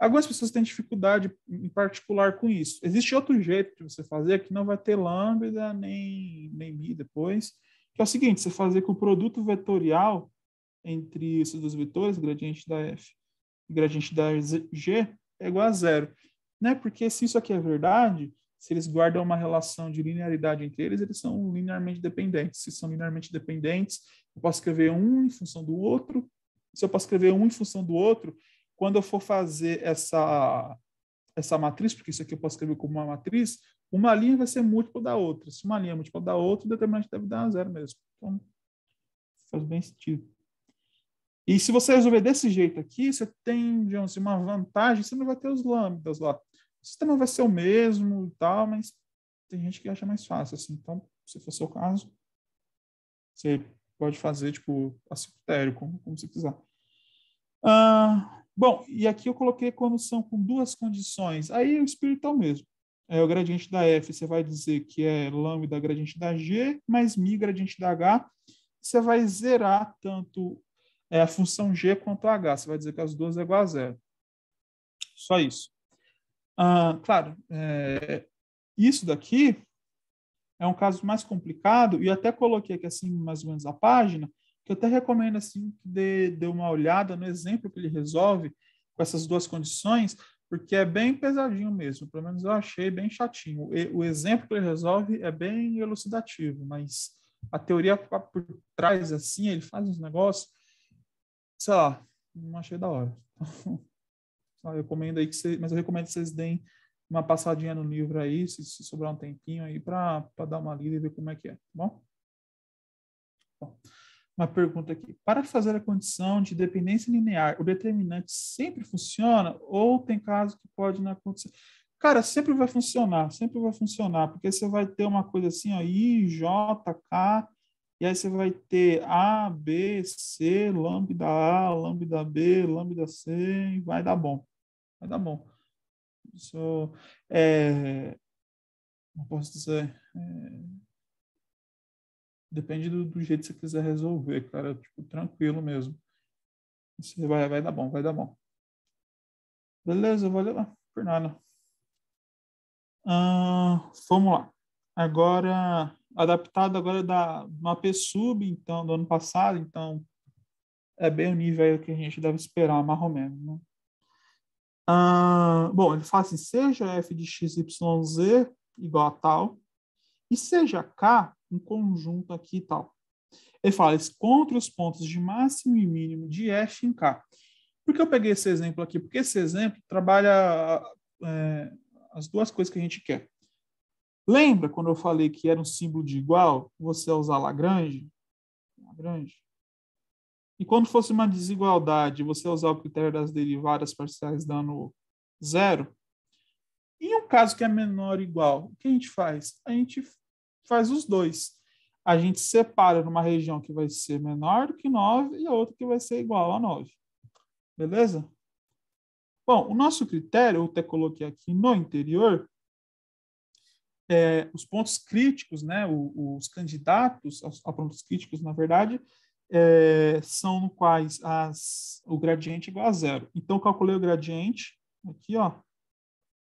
Algumas pessoas têm dificuldade em particular com isso. Existe outro jeito de você fazer que não vai ter lambda nem, nem mi depois, que é o seguinte, você fazer com o produto vetorial entre esses dois vetores, gradiente da f e gradiente da g, é igual a zero. Né? Porque se isso aqui é verdade, se eles guardam uma relação de linearidade entre eles, eles são linearmente dependentes. Se são linearmente dependentes, eu posso escrever um em função do outro. Se eu posso escrever um em função do outro, quando eu for fazer essa, essa matriz, porque isso aqui eu posso escrever como uma matriz, uma linha vai ser múltiplo da outra. Se uma linha é múltipla da outra, o determinante deve dar zero mesmo. Então, faz bem sentido. E se você resolver desse jeito aqui, você tem, digamos assim, uma vantagem, você não vai ter os lambdas lá. O sistema vai ser o mesmo e tal, mas tem gente que acha mais fácil, assim. Então, se for seu caso, você pode fazer, tipo, a critério, como, como você quiser. Ah, Bom, e aqui eu coloquei quando são com duas condições. Aí é o espiritual mesmo. É o gradiente da F, você vai dizer que é lambda gradiente da G mais mi gradiente da H. Você vai zerar tanto é, a função G quanto a H. Você vai dizer que as duas é igual a zero. Só isso. Ah, claro, é, isso daqui é um caso mais complicado, e até coloquei aqui assim, mais ou menos, a página, eu até recomendo assim que dê, dê uma olhada no exemplo que ele resolve com essas duas condições, porque é bem pesadinho mesmo, pelo menos eu achei bem chatinho. O exemplo que ele resolve é bem elucidativo, mas a teoria tá por trás, assim, ele faz uns negócios, sei lá, não achei da hora. eu recomendo aí que você mas eu recomendo que vocês deem uma passadinha no livro aí, se, se sobrar um tempinho aí, para dar uma lida e ver como é que é, tá bom? bom uma pergunta aqui. Para fazer a condição de dependência linear, o determinante sempre funciona ou tem caso que pode não acontecer? Cara, sempre vai funcionar, sempre vai funcionar, porque você vai ter uma coisa assim, ó, I, J, K, e aí você vai ter A, B, C, lambda A, lambda B, lambda C, e vai dar bom. Vai dar bom. Isso, é, não posso dizer... É, Depende do, do jeito que você quiser resolver, cara. Tipo, tranquilo mesmo. Você vai, vai dar bom, vai dar bom. Beleza, valeu lá. Por nada. Ah, vamos lá. Agora, adaptado agora da MAP Sub, então, do ano passado, então é bem o nível que a gente deve esperar, mais ou menos. Né? bom, ele fala assim, seja f de x, y, z igual a tal, e seja K um conjunto aqui e tal. Ele fala, encontre os pontos de máximo e mínimo de F em K. Por que eu peguei esse exemplo aqui? Porque esse exemplo trabalha é, as duas coisas que a gente quer. Lembra quando eu falei que era um símbolo de igual, você usar Lagrange? Lagrange. E quando fosse uma desigualdade, você usar o critério das derivadas parciais dando zero? Em um caso que é menor ou igual, o que a gente faz? A gente faz os dois. A gente separa numa região que vai ser menor do que 9 e outra que vai ser igual a 9. Beleza? Bom, o nosso critério, eu até coloquei aqui no interior, é, os pontos críticos, né, os, candidatos a, pontos críticos, na verdade, é, são no quais as, o gradiente é igual a zero. Então, calculei o gradiente aqui, ó,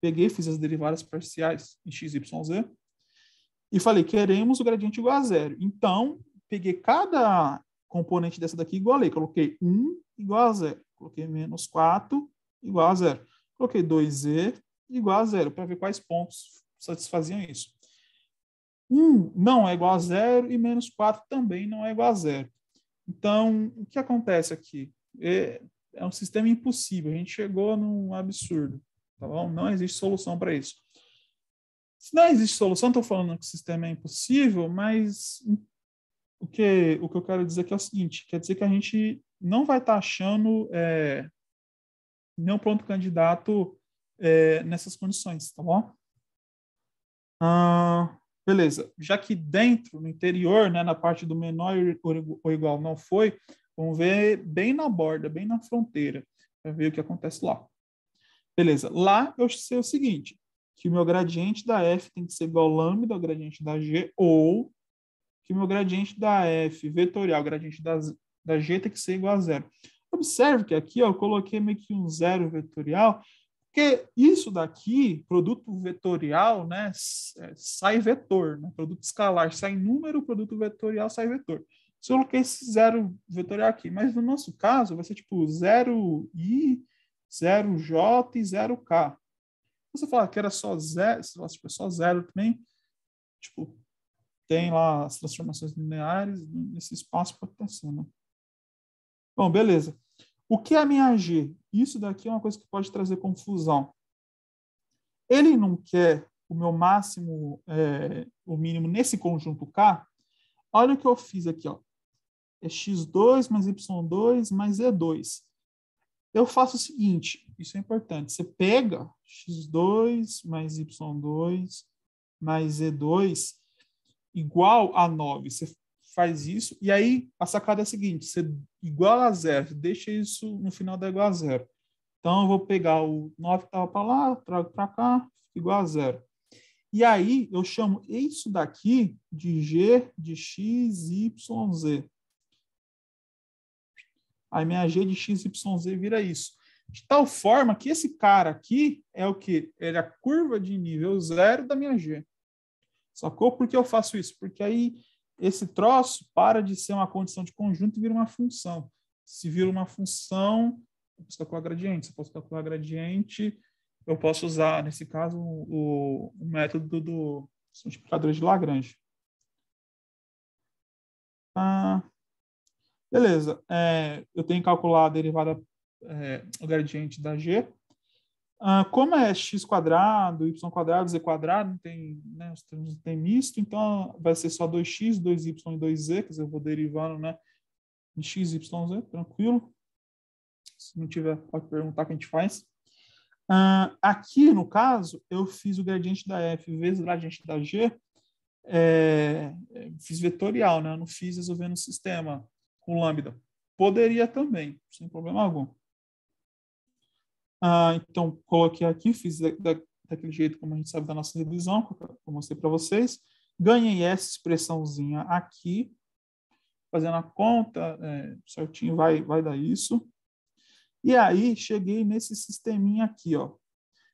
peguei, fiz as derivadas parciais em x, y, z, e falei, queremos o gradiente igual a zero. Então, peguei cada componente dessa daqui e igualei. Coloquei 1 igual a zero. Coloquei menos 4 igual a zero. Coloquei 2z igual a zero, para ver quais pontos satisfaziam isso. 1 não é igual a zero e menos 4 também não é igual a zero. Então, o que acontece aqui? É, é um sistema impossível. A gente chegou num absurdo. Tá bom? Não existe solução para isso. Se não existe solução, estou falando que o sistema é impossível, mas o que, o que eu quero dizer aqui é, é o seguinte: quer dizer que a gente não vai estar tá achando é, nenhum pronto candidato é, nessas condições, tá bom? Ah, beleza. Já que dentro, no interior, né, na parte do menor ou igual não foi, vamos ver bem na borda, bem na fronteira, para ver o que acontece lá. Beleza. Lá eu sei o seguinte: que o meu gradiente da f tem que ser igual a lambda ao gradiente da g, ou que o meu gradiente da f vetorial, gradiente da, da g, tem que ser igual a zero. Observe que aqui ó, eu coloquei meio que um zero vetorial, porque isso daqui, produto vetorial, né, é, sai vetor. Né? Produto escalar sai número, produto vetorial sai vetor. Se eu coloquei esse zero vetorial aqui, mas no nosso caso vai ser tipo zero i zero j e zero k você falar que era só zero, se tipo, é só zero também, tipo, tem lá as transformações lineares nesse espaço pode estar sendo. Né? Bom, beleza. O que é minha G? Isso daqui é uma coisa que pode trazer confusão. Ele não quer o meu máximo, é, o mínimo nesse conjunto K. Olha o que eu fiz aqui, ó. É x2 mais y2 mais e2. Eu faço o seguinte, isso é importante, você pega x2 mais y2 mais z2 igual a 9. Você faz isso, e aí a sacada é a seguinte, você igual a zero, deixa isso no final da igual a zero. Então, eu vou pegar o 9 que estava para lá, trago para cá, igual a zero. E aí, eu chamo isso daqui de G de X, Y, Z a minha G de XYZ vira isso. De tal forma que esse cara aqui é o que? Ele é a curva de nível zero da minha G. Sacou? Por que eu faço isso? Porque aí esse troço para de ser uma condição de conjunto e vira uma função. Se vira uma função, eu posso calcular gradiente. Se eu posso calcular gradiente, eu posso usar, nesse caso, o, o método do multiplicador de Lagrange. Ah, Beleza, é, eu tenho que calcular a derivada, é, o gradiente da g. Ah, como é x quadrado, y quadrado, z quadrado, não tem, né, os termos tem misto, então vai ser só 2x, 2y e 2z, quer dizer, eu vou derivando né, x, y, z, tranquilo. Se não tiver, pode perguntar que a gente faz. Ah, aqui, no caso, eu fiz o gradiente da f vezes o gradiente da g, é, é fiz vetorial, né? não fiz resolvendo o sistema com Lambda? Poderia também, sem problema algum. Ah, então, coloquei aqui, fiz da, da, daquele jeito como a gente sabe da nossa revisão, que eu mostrei para vocês. Ganhei essa expressãozinha aqui. Fazendo a conta é, certinho, vai, vai dar isso. E aí, cheguei nesse sisteminha aqui, ó.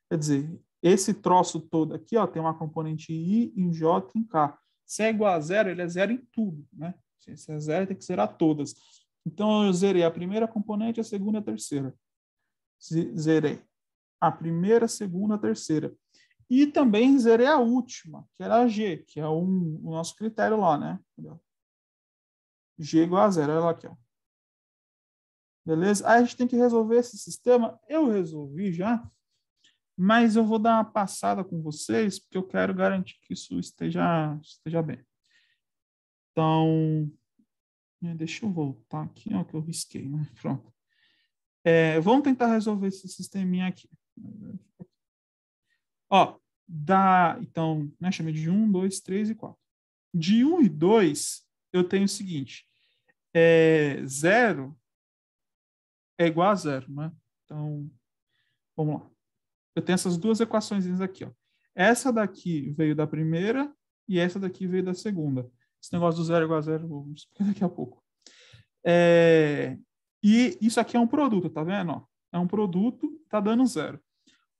Quer dizer, esse troço todo aqui, ó, tem uma componente i em j e em k. Se é igual a zero, ele é zero em tudo, né? Se é zero, tem que zerar todas. Então, eu zerei a primeira componente, a segunda e a terceira. Zerei a primeira, a segunda, a terceira. E também zerei a última, que era a G, que é um, o nosso critério lá, né? G igual a zero, olha lá aqui, ó. Beleza? Aí a gente tem que resolver esse sistema. Eu resolvi já, mas eu vou dar uma passada com vocês, porque eu quero garantir que isso esteja, esteja bem. Então, é, deixa eu voltar aqui, ó, que eu risquei, né? Pronto. É, vamos tentar resolver esse sisteminha aqui. Ó, da, então, né, chamei de 1, 2, 3 e 4. De 1 e 2, eu tenho o seguinte, é, 0 é igual a 0, né? Então, vamos lá. Eu tenho essas duas equações aqui, ó. Essa daqui veio da primeira e essa daqui veio da segunda. Esse negócio do zero igual a zero, vou explicar daqui a pouco. É, e isso aqui é um produto, tá vendo? Ó, é um produto, tá dando zero.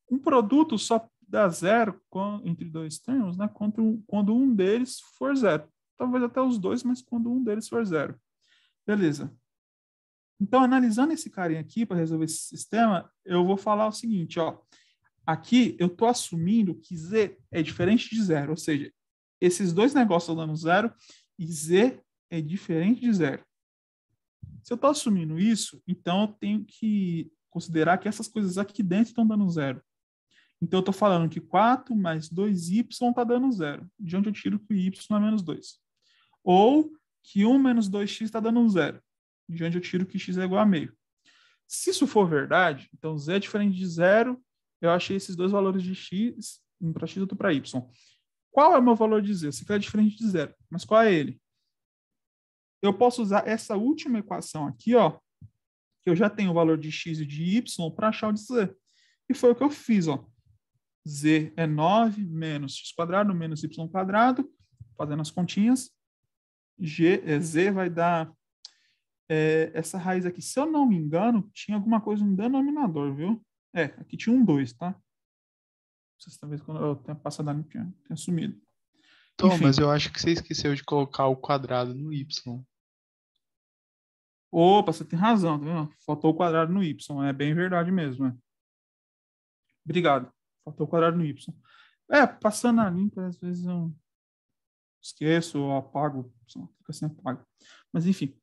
Um produto só dá zero com, entre dois termos, né? Quando, quando um deles for zero. Talvez até os dois, mas quando um deles for zero. Beleza. Então, analisando esse carinha aqui para resolver esse sistema, eu vou falar o seguinte, ó. Aqui eu estou assumindo que z é diferente de zero, ou seja, esses dois negócios estão dando zero e Z é diferente de zero. Se eu estou assumindo isso, então eu tenho que considerar que essas coisas aqui dentro estão dando zero. Então eu estou falando que 4 mais 2y está dando zero. De onde eu tiro que y é menos 2. Ou que 1 menos 2x está dando zero. De onde eu tiro que x é igual a meio. Se isso for verdade, então z é diferente de zero, eu achei esses dois valores de x, um para x e outro para y. Qual é o meu valor de z? Eu sei que ele é diferente de zero, mas qual é ele? Eu posso usar essa última equação aqui, ó, que eu já tenho o valor de x e de y para achar o de z. E foi o que eu fiz, ó. z é 9 menos x quadrado menos y quadrado, fazendo as continhas. G, é, z vai dar é, essa raiz aqui, se eu não me engano, tinha alguma coisa no denominador, viu? É, aqui tinha um 2, tá? Vocês talvez quando eu tenha passado ali, tinha, tinha sumido. Tom, Enfim. mas eu acho que você esqueceu de colocar o quadrado no Y. Opa, você tem razão, tá vendo? Faltou o quadrado no Y, é bem verdade mesmo, é. Obrigado. Faltou o quadrado no Y. É, passando a limpa, às vezes eu esqueço ou apago, fica sem apago. Mas enfim.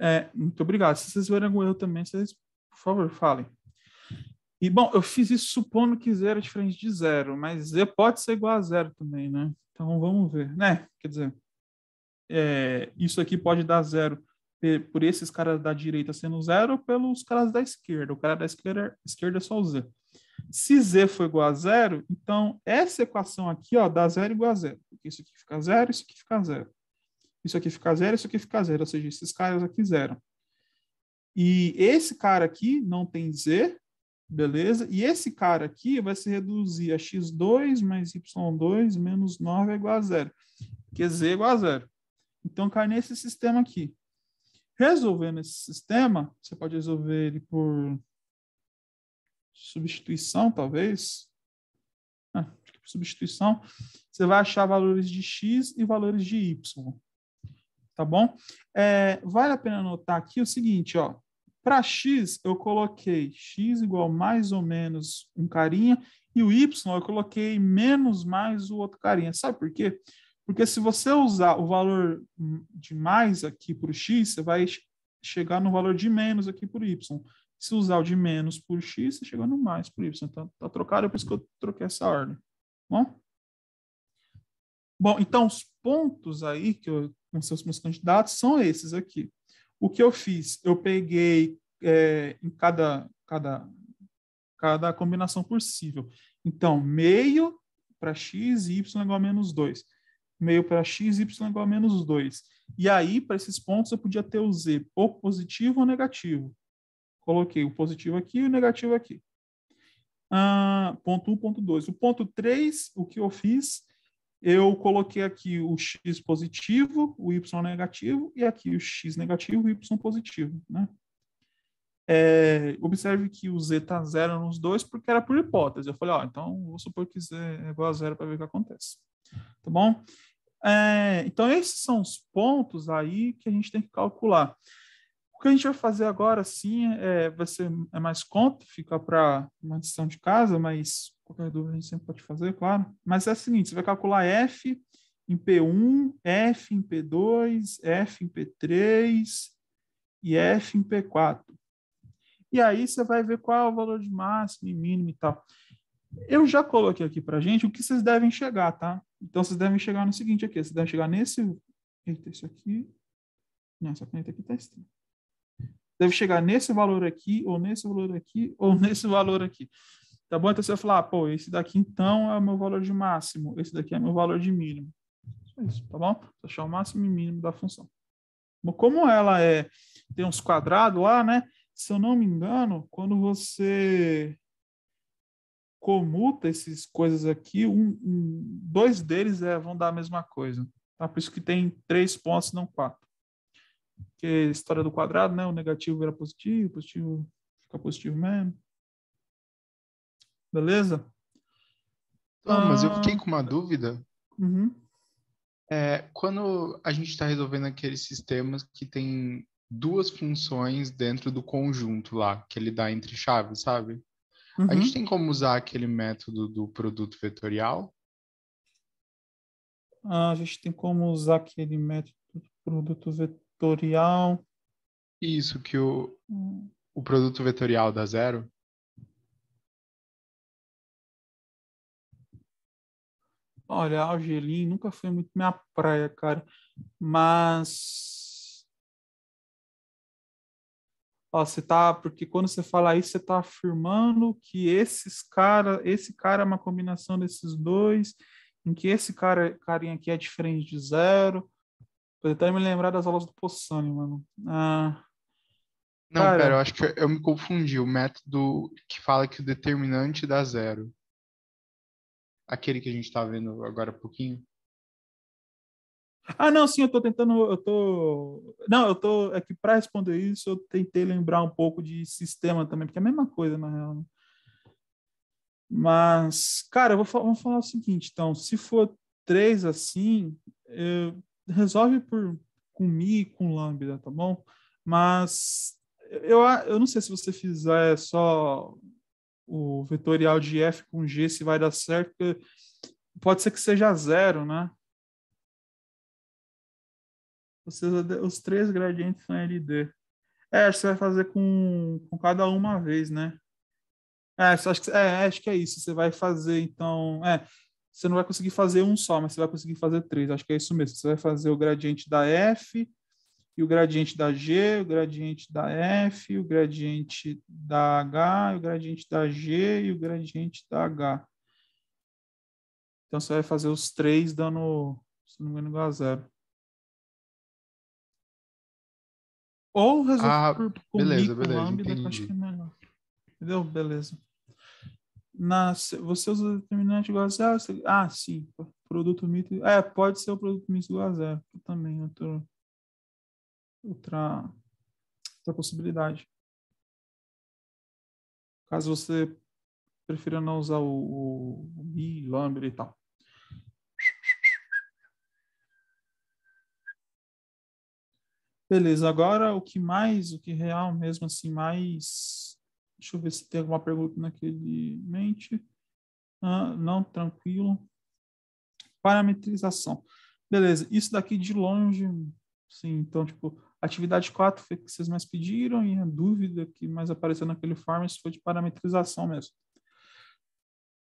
É, muito obrigado. Se vocês verem algum erro também, vocês, por favor, falem. E, bom, eu fiz isso supondo que zero é diferente de zero, mas z pode ser igual a zero também, né? Então, vamos ver, né? Quer dizer, é, isso aqui pode dar zero por esses caras da direita sendo zero ou pelos caras da esquerda. O cara da esquerda, esquerda é só o z. Se z for igual a zero, então essa equação aqui ó, dá zero igual a zero. Porque isso aqui fica zero, isso aqui fica zero. Isso aqui fica zero, isso aqui fica zero. Ou seja, esses caras aqui zero. E esse cara aqui não tem z, Beleza? E esse cara aqui vai se reduzir a x2 mais y2 menos 9 é igual a zero, porque z é igual a zero. Então, cai nesse sistema aqui. Resolvendo esse sistema, você pode resolver ele por substituição, talvez. Ah, substituição. Você vai achar valores de x e valores de y. Tá bom? É, vale a pena notar aqui o seguinte, ó. Para x, eu coloquei x igual mais ou menos um carinha, e o y eu coloquei menos mais o outro carinha. Sabe por quê? Porque se você usar o valor de mais aqui para o x, você vai chegar no valor de menos aqui para o y. Se usar o de menos por x, você chega no mais por y. Então, tá trocado, é por isso que eu troquei essa ordem. Bom? Bom, então, os pontos aí que eu, com seus meus candidatos são esses aqui. O que eu fiz? Eu peguei é, em cada, cada, cada combinação possível. Então, meio para x e y igual a menos 2. Meio para x, e y igual a menos 2. E aí, para esses pontos, eu podia ter o z ou positivo ou negativo. Coloquei o positivo aqui e o negativo aqui. Ah, ponto 1, um, ponto 2. O ponto 3, o que eu fiz eu coloquei aqui o x positivo, o y negativo, e aqui o x negativo o y positivo. Né? É, observe que o z está zero nos dois, porque era por hipótese. Eu falei, ó, então vou supor que z é igual a zero para ver o que acontece. Tá bom? É, então, esses são os pontos aí que a gente tem que calcular. O que a gente vai fazer agora, sim, é, vai ser é mais conto, fica para uma decisão de casa, mas Qualquer dúvida a gente sempre pode fazer, claro. Mas é o seguinte, você vai calcular F em P1, F em P2, F em P3 e F em P4. E aí você vai ver qual é o valor de máximo e mínimo e tal. Eu já coloquei aqui para gente o que vocês devem chegar, tá? Então, vocês devem chegar no seguinte aqui. Vocês devem chegar nesse... Eita, isso aqui... Não, essa caneta aqui está estranha. Deve chegar nesse valor aqui, ou nesse valor aqui, ou nesse valor aqui. Tá bom? Então você vai falar, ah, pô, esse daqui então é o meu valor de máximo, esse daqui é meu valor de mínimo. É isso, tá bom? Achar o máximo e mínimo da função. Como ela é tem uns quadrados lá, né? Se eu não me engano, quando você comuta essas coisas aqui, um, um, dois deles é, vão dar a mesma coisa. Tá? Por isso que tem três pontos, não quatro. Porque a história do quadrado, né? O negativo vira positivo, positivo fica positivo mesmo beleza? mas eu ah, fiquei com uma dúvida. Uhum. É, quando a gente está resolvendo aqueles sistemas que tem duas funções dentro do conjunto lá, que ele dá entre chaves, sabe? Uhum. A gente uhum. tem como usar aquele método do produto vetorial? Ah, a gente tem como usar aquele método do produto vetorial. Isso, que o, hum. o produto vetorial dá zero? Olha, Algelim nunca foi muito minha praia, cara. Mas. Ó, você tá. Porque quando você fala isso, você tá afirmando que esses cara, esse cara é uma combinação desses dois, em que esse cara, carinha aqui é diferente de zero. Vou até me lembrar das aulas do Possani, mano. Ah, Não, cara, pera, eu acho que eu me confundi. O método que fala que o determinante dá zero. Aquele que a gente está vendo agora há pouquinho? Ah, não, sim, eu estou tentando, eu tô, não, eu tô, é que para responder isso eu tentei lembrar um pouco de sistema também, porque é a mesma coisa na real. Né? Mas, cara, eu vou, vou falar o seguinte, então, se for três assim, eu, resolve por com mi e com lambda, tá bom? Mas eu, eu não sei se você fizer só o vetorial de f com g se vai dar certo, pode ser que seja zero, né? Os, os três gradientes são LD. É, acho que você vai fazer com, com cada uma vez, né? É acho, que, é, acho que é isso. Você vai fazer, então. É, você não vai conseguir fazer um só, mas você vai conseguir fazer três. Acho que é isso mesmo. Você vai fazer o gradiente da f e o gradiente da G, o gradiente da F, o gradiente da H, o gradiente da G e o gradiente da H. Então, você vai fazer os três dando, se não me engano, igual a zero. Ou resolver ah, por, por beleza, beleza, lambda, que acho que é melhor. Entendeu? Beleza. Na, você usa o determinante igual a zero? Você, ah, sim. Produto mito. É, pode ser o produto mito igual a zero. Também, outro outra, outra possibilidade. Caso você prefira não usar o, o, o Mi, Lambda e tal. Beleza, agora o que mais, o que real mesmo, assim, mais. Deixa eu ver se tem alguma pergunta naquele mente. Ah, não, tranquilo. Parametrização. Beleza, isso daqui de longe, sim, então, tipo, Atividade 4 foi o que vocês mais pediram e a dúvida que mais apareceu naquele form foi de parametrização mesmo.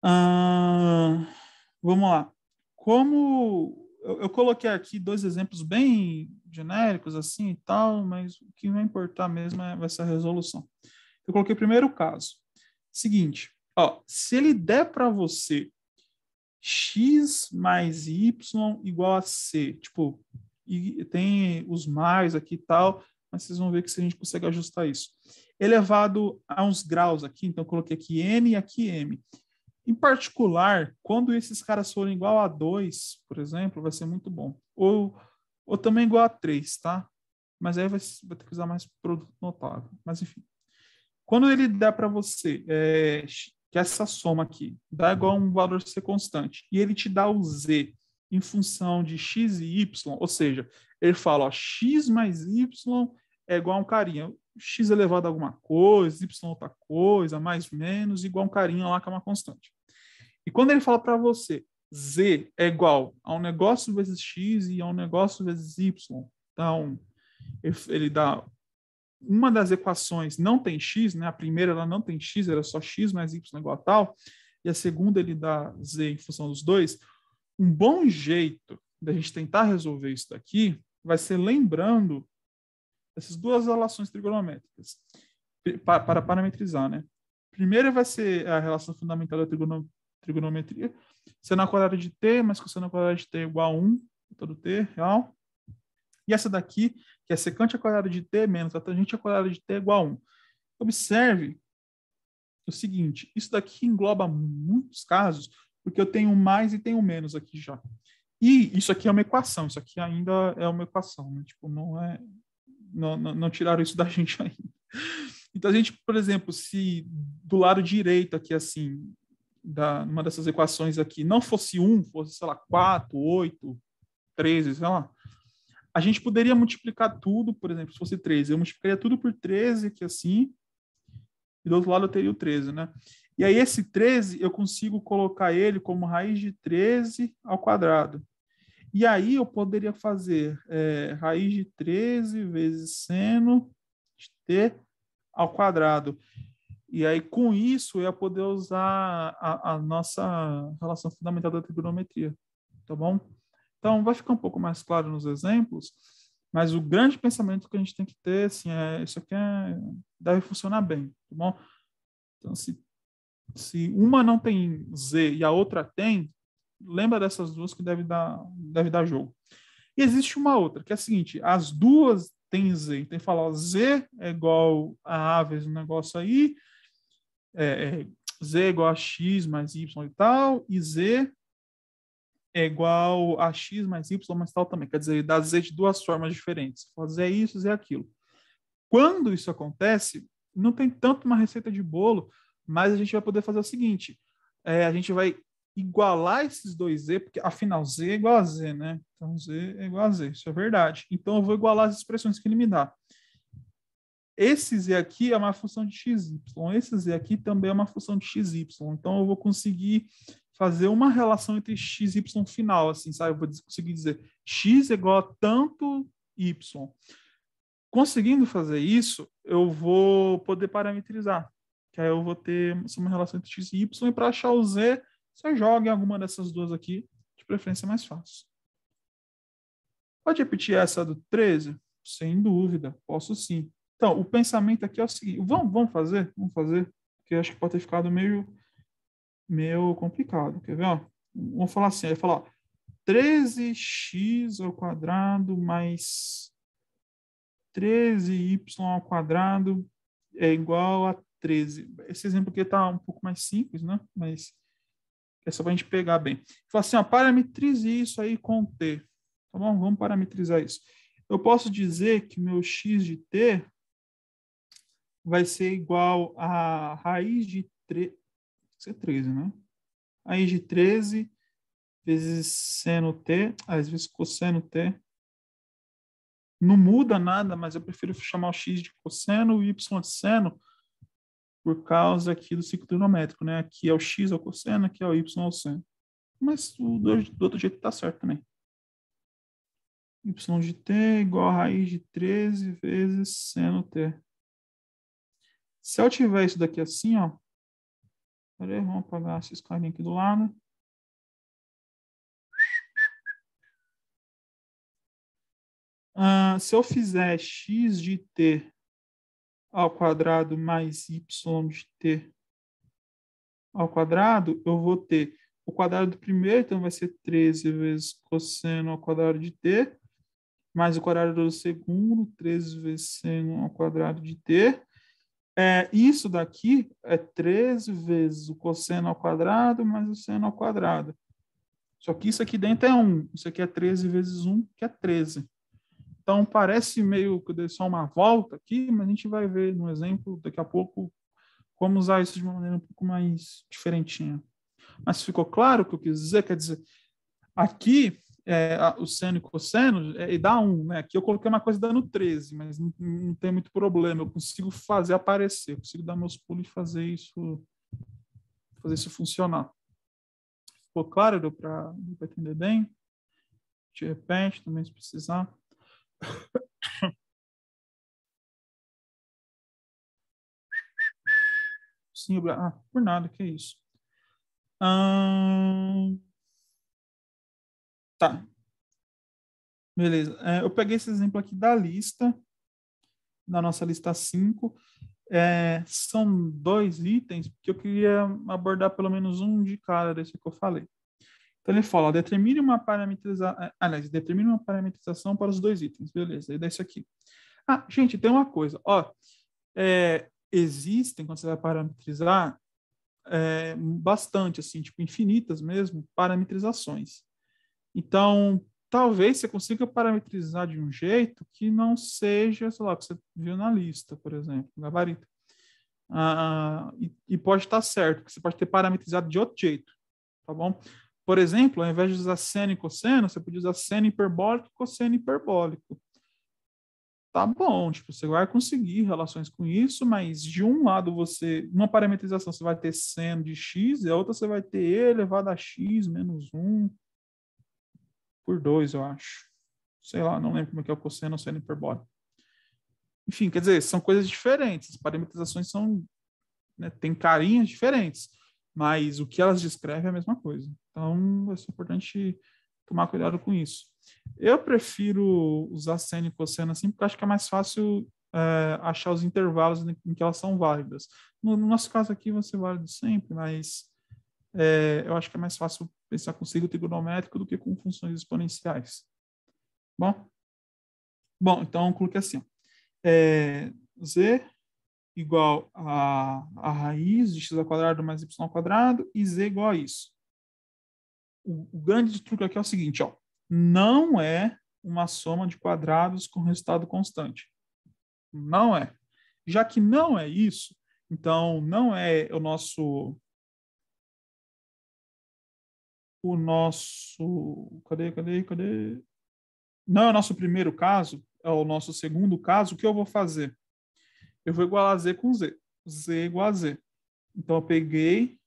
Ah, vamos lá. Como eu, eu, coloquei aqui dois exemplos bem genéricos assim e tal, mas o que vai importar mesmo é, essa resolução. Eu coloquei primeiro o caso. Seguinte, ó, se ele der para você x mais y igual a c, tipo, e tem os mais aqui e tal, mas vocês vão ver que se a gente consegue ajustar isso. Elevado a uns graus aqui, então coloquei aqui N e aqui M. Em particular, quando esses caras forem igual a 2, por exemplo, vai ser muito bom. Ou, ou também igual a 3, tá? Mas aí vai, vai ter que usar mais produto notável. Mas enfim. Quando ele dá para você é, que essa soma aqui dá igual a um valor ser constante, e ele te dá o Z, em função de x e y, ou seja, ele fala ó, x mais y é igual a um carinha, x elevado a alguma coisa, y outra coisa, mais menos, igual a um carinha lá que é uma constante. E quando ele fala para você z é igual a um negócio vezes x e a um negócio vezes y, então ele dá uma das equações não tem x, né? A primeira ela não tem x, era só x mais y igual a tal, e a segunda ele dá z em função dos dois um bom jeito da gente tentar resolver isso daqui vai ser lembrando essas duas relações trigonométricas para, para parametrizar, né? Primeira vai ser a relação fundamental da trigono, trigonometria, seno ao quadrado de t mais cosseno ao quadrado de t igual a 1, todo t real. E essa daqui, que é secante ao quadrado de t menos a tangente ao quadrado de t igual a 1. Observe o seguinte, isso daqui engloba muitos casos porque eu tenho mais e tenho menos aqui já. E isso aqui é uma equação, isso aqui ainda é uma equação, né? tipo, não é. Não, não, não tiraram isso da gente ainda. Então, a gente, por exemplo, se do lado direito aqui, assim, da, uma dessas equações aqui não fosse 1, fosse, sei lá, 4, 8, 13, sei lá, a gente poderia multiplicar tudo, por exemplo, se fosse 13, eu multiplicaria tudo por 13 aqui assim, e do outro lado eu teria o 13, né? E aí esse 13, eu consigo colocar ele como raiz de 13 ao quadrado. E aí eu poderia fazer é, raiz de 13 vezes seno de t ao quadrado. E aí, com isso, eu ia poder usar a, a nossa relação fundamental da trigonometria, tá bom? Então, vai ficar um pouco mais claro nos exemplos, mas o grande pensamento que a gente tem que ter, assim, é isso aqui é, deve funcionar bem, tá bom? Então, se se uma não tem Z e a outra tem, lembra dessas duas que deve dar, deve dar jogo. E existe uma outra, que é a seguinte, as duas têm Z. Então, falar Z é igual a A vezes um negócio aí, é, é, Z é igual a X mais Y e tal, e Z é igual a X mais Y mais tal também. Quer dizer, dá Z de duas formas diferentes. Fazer é isso, Z é aquilo. Quando isso acontece, não tem tanto uma receita de bolo, mas a gente vai poder fazer o seguinte: é, a gente vai igualar esses dois z, porque afinal z é igual a z, né? Então z é igual a z, isso é verdade. Então eu vou igualar as expressões que ele me dá. Esse z aqui é uma função de xy, esse z aqui também é uma função de xy. Então eu vou conseguir fazer uma relação entre x e y final, assim, sabe? Eu vou conseguir dizer x é igual a tanto y. Conseguindo fazer isso, eu vou poder parametrizar que aí eu vou ter uma relação entre x e y, e para achar o z, você joga em alguma dessas duas aqui, de preferência é mais fácil. Pode repetir essa do 13? Sem dúvida, posso sim. Então, o pensamento aqui é o seguinte, vamos, vamos fazer? Vamos fazer, porque acho que pode ter ficado meio, meio complicado, quer ver? Ó, vamos falar assim, aí falar, 13x ao quadrado mais 13y ao quadrado é igual a 13. Esse exemplo aqui está um pouco mais simples, né? Mas é só para a gente pegar bem. Fala assim, ó, parametrize isso aí com t. Tá bom? Vamos parametrizar isso. Eu posso dizer que meu x de t vai ser igual a raiz de 3, 13, né? Raiz de 13 vezes seno t, às vezes cosseno t. Não muda nada, mas eu prefiro chamar o x de cosseno e o y de seno, por causa aqui do ciclo trigonométrico, né? Aqui é o x ao cosseno, aqui é o y ao seno. Mas o, do, do outro jeito está certo também. y de t igual a raiz de 13 vezes seno t. Se eu tiver isso daqui assim, ó. Peraí, vamos apagar esses carinhas aqui do lado. Ah, se eu fizer x de t ao quadrado mais y de t ao quadrado, eu vou ter o quadrado do primeiro, então vai ser 13 vezes cosseno ao quadrado de t, mais o quadrado do segundo, 13 vezes seno ao quadrado de t. É, isso daqui é 13 vezes o cosseno ao quadrado mais o seno ao quadrado. Só que isso aqui dentro é 1. Isso aqui é 13 vezes 1, que é 13. Então, parece meio que eu dei só uma volta aqui, mas a gente vai ver no exemplo daqui a pouco como usar isso de uma maneira um pouco mais diferentinha. Mas ficou claro o que eu quis dizer? Quer dizer, aqui é, o seno e cosseno é, e dá um, né? Aqui eu coloquei uma coisa dando 13, mas não, não tem muito problema, eu consigo fazer aparecer, eu consigo dar meus pulos e fazer isso fazer isso funcionar. Ficou claro? Deu para entender bem? De repente, também se precisar. Sim, o ah, por nada, que isso. Hum... Tá. Beleza. É, eu peguei esse exemplo aqui da lista, da nossa lista 5. É, são dois itens que eu queria abordar pelo menos um de cada desse que eu falei. Então ele fala, determine uma parametrização, eh, aliás, determine uma parametrização para os dois itens, beleza, ele dá isso aqui. Ah, gente, tem uma coisa, ó, é, existem, quando você vai parametrizar, é, bastante, assim, tipo, infinitas mesmo, parametrizações. Então, talvez você consiga parametrizar de um jeito que não seja, sei lá, o que você viu na lista, por exemplo, gabarito. Ah, e, e pode estar certo, porque você pode ter parametrizado de outro jeito, tá bom? Por exemplo, ao invés de usar seno e cosseno, você podia usar seno hiperbólico e cosseno hiperbólico. Tá bom, tipo, você vai conseguir relações com isso, mas de um lado você, uma parametrização você vai ter seno de x, e a outra você vai ter e elevado a x menos 1 por 2, eu acho. Sei lá, não lembro como é que é o cosseno ou seno hiperbólico. Enfim, quer dizer, são coisas diferentes. As parametrizações são, né, têm carinhas diferentes, mas o que elas descrevem é a mesma coisa. Então, é importante tomar cuidado com isso. Eu prefiro usar seno e cosseno assim, porque acho que é mais fácil é, achar os intervalos em que elas são válidas. No, no nosso caso aqui, vai ser válido sempre, mas é, eu acho que é mais fácil pensar com ciclo trigonométrico do que com funções exponenciais. Bom? Bom, então, coloquei assim. É, z igual a, a raiz de x ao quadrado mais y ao quadrado e z igual a isso o, o grande truque aqui é o seguinte, ó, não é uma soma de quadrados com resultado constante. Não é. Já que não é isso, então não é o nosso o nosso cadê, cadê, cadê? Não é o nosso primeiro caso, é o nosso segundo caso, o que eu vou fazer? Eu vou igualar z com z. z igual a z. Então eu peguei